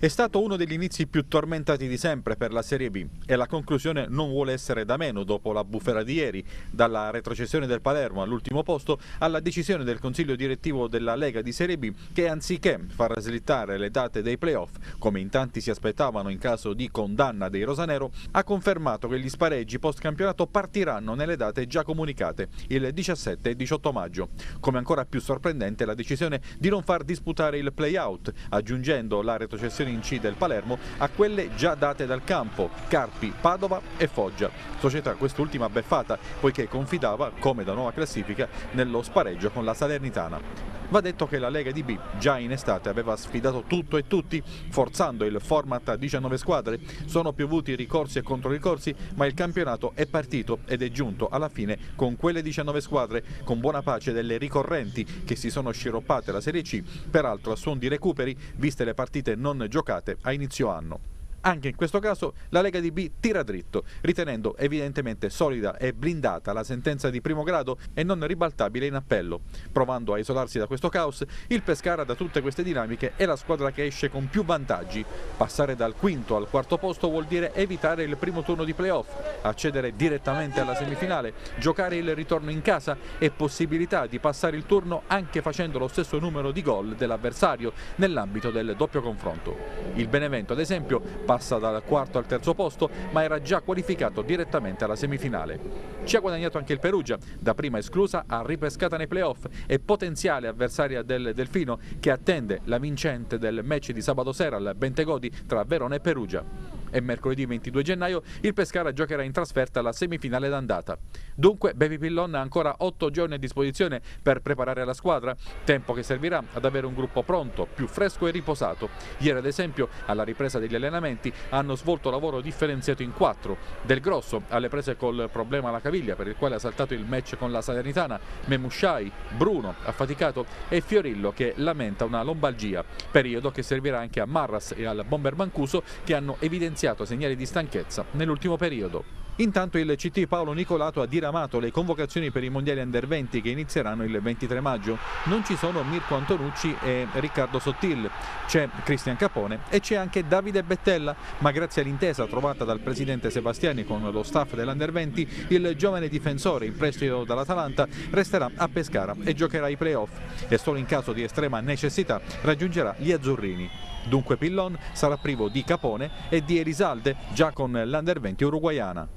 È stato uno degli inizi più tormentati di sempre per la Serie B e la conclusione non vuole essere da meno dopo la bufera di ieri, dalla retrocessione del Palermo all'ultimo posto alla decisione del consiglio direttivo della Lega di Serie B che anziché far slittare le date dei playoff, come in tanti si aspettavano in caso di condanna dei Rosanero, ha confermato che gli spareggi post campionato partiranno nelle date già comunicate, il 17 e 18 maggio. Come ancora più sorprendente la decisione di non far disputare il playout, aggiungendo la retrocessione in Corinci del Palermo a quelle già date dal campo, Carpi, Padova e Foggia, società quest'ultima beffata poiché confidava, come da nuova classifica, nello spareggio con la Salernitana. Va detto che la Lega di B già in estate aveva sfidato tutto e tutti, forzando il format a 19 squadre. Sono piovuti ricorsi e controricorsi, ma il campionato è partito ed è giunto alla fine con quelle 19 squadre, con buona pace delle ricorrenti che si sono sciroppate la Serie C, peraltro a suon di recuperi, viste le partite non giocate a inizio anno. Anche in questo caso la Lega di B tira dritto, ritenendo evidentemente solida e blindata la sentenza di primo grado e non ribaltabile in appello. Provando a isolarsi da questo caos, il Pescara da tutte queste dinamiche è la squadra che esce con più vantaggi. Passare dal quinto al quarto posto vuol dire evitare il primo turno di playoff, accedere direttamente alla semifinale, giocare il ritorno in casa e possibilità di passare il turno anche facendo lo stesso numero di gol dell'avversario nell'ambito del doppio confronto. Il Benevento, ad esempio, passa dal quarto al terzo posto ma era già qualificato direttamente alla semifinale. Ci ha guadagnato anche il Perugia, da prima esclusa a ripescata nei playoff e potenziale avversaria del Delfino che attende la vincente del match di sabato sera al Bentegodi tra Verona e Perugia e mercoledì 22 gennaio il Pescara giocherà in trasferta la semifinale d'andata. Dunque Baby Pillon ha ancora 8 giorni a disposizione per preparare la squadra, tempo che servirà ad avere un gruppo pronto, più fresco e riposato. Ieri ad esempio alla ripresa degli allenamenti hanno svolto lavoro differenziato in quattro, Del Grosso alle prese col problema alla caviglia per il quale ha saltato il match con la Salernitana, Memusciai, Bruno affaticato e Fiorillo che lamenta una lombalgia, periodo che servirà anche a Marras e al Bomber Mancuso che hanno evidenziato evidenziato segnali di stanchezza nell'ultimo periodo. Intanto il CT Paolo Nicolato ha diramato le convocazioni per i mondiali under 20 che inizieranno il 23 maggio. Non ci sono Mirko Antonucci e Riccardo Sottil, c'è Cristian Capone e c'è anche Davide Bettella, ma grazie all'intesa trovata dal presidente Sebastiani con lo staff dell'under 20, il giovane difensore in prestito dall'Atalanta resterà a Pescara e giocherà i playoff e solo in caso di estrema necessità raggiungerà gli azzurrini. Dunque Pillon sarà privo di Capone e di Erisalde già con l'Under 20 uruguaiana.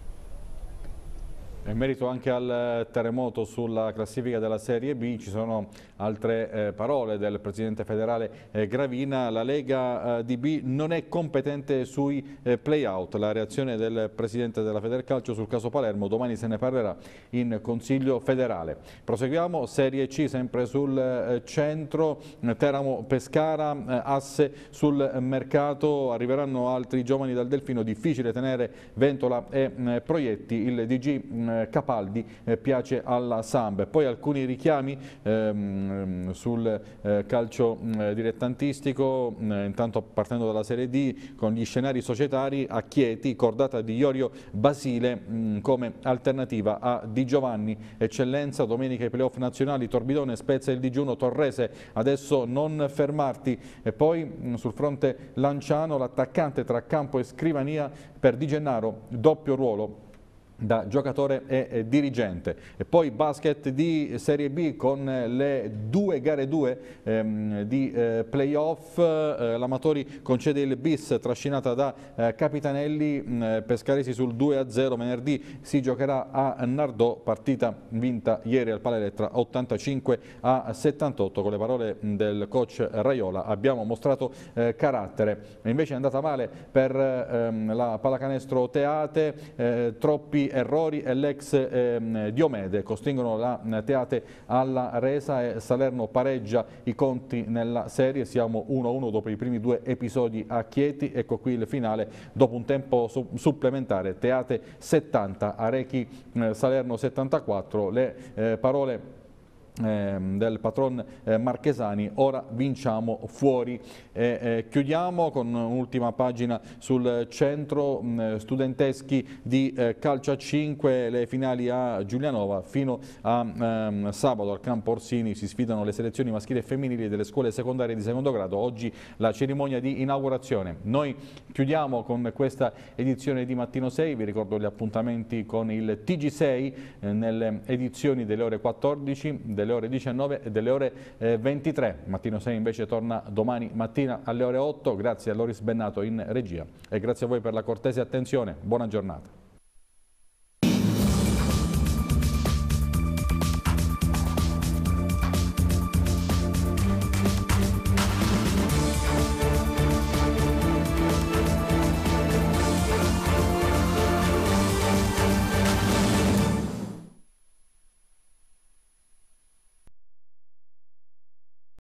In merito anche al eh, terremoto sulla classifica della Serie B ci sono altre eh, parole del Presidente federale eh, Gravina. La Lega eh, B non è competente sui eh, play-out. La reazione del Presidente della Federcalcio sul caso Palermo domani se ne parlerà in Consiglio federale. Proseguiamo, Serie C sempre sul eh, centro, Teramo-Pescara, eh, asse sul mercato. Arriveranno altri giovani dal Delfino, difficile tenere Ventola e Proietti. Il DG mm, eh, Capaldi eh, piace alla Samba. Poi alcuni richiami ehm, sul eh, calcio mm, dilettantistico, mm, intanto partendo dalla Serie D, con gli scenari societari a Chieti, cordata di Iorio Basile mh, mm, come alternativa a Di Giovanni, eccellenza, domenica i playoff nazionali, Torbidone, Spezia il digiuno, Torrese, adesso non fermarti. E poi mh, sul fronte Lanciano, l'attaccante tra campo e scrivania per Di Gennaro, doppio ruolo da giocatore e dirigente. E poi basket di Serie B con eh, le due gare 2 ehm, di eh, playoff, eh, l'Amatori concede il bis trascinata da eh, Capitanelli, mh, mm, eh, Pescaresi sul 2-0, venerdì si giocherà a Nardò, partita vinta ieri al Palaelettra 85 a 78 con le parole mm, del coach Raiola, abbiamo mostrato carattere, invece è andata male per ehm, la pallacanestro Teate, troppi errori e l'ex eh, Diomede costringono la eh, Teate alla resa e Salerno pareggia i conti nella serie, siamo 1-1 dopo i primi due episodi a Chieti, ecco qui il finale dopo un tempo supplementare, Teate 70, Arechi eh, Salerno 74, le eh, parole Ehm, del patron eh, Marchesani, ora vinciamo fuori. e eh, chiudiamo con un'ultima pagina sul centro mm, studenteschi di eh, calcio a 5, le finali a Giulianova fino a ehm, sabato al campo Orsini si sfidano le selezioni maschile e femminili delle scuole secondarie di secondo grado, oggi la cerimonia di inaugurazione. Noi chiudiamo con questa edizione di Mattino 6, vi ricordo gli appuntamenti con il TG6 nelle edizioni delle ore 14 delle ore 19 e delle ore 23. Eh, Mattino 6 invece torna domani mattina alle ore 8. Grazie a Loris Bennato in regia e grazie a voi per la cortese attenzione. Buona giornata.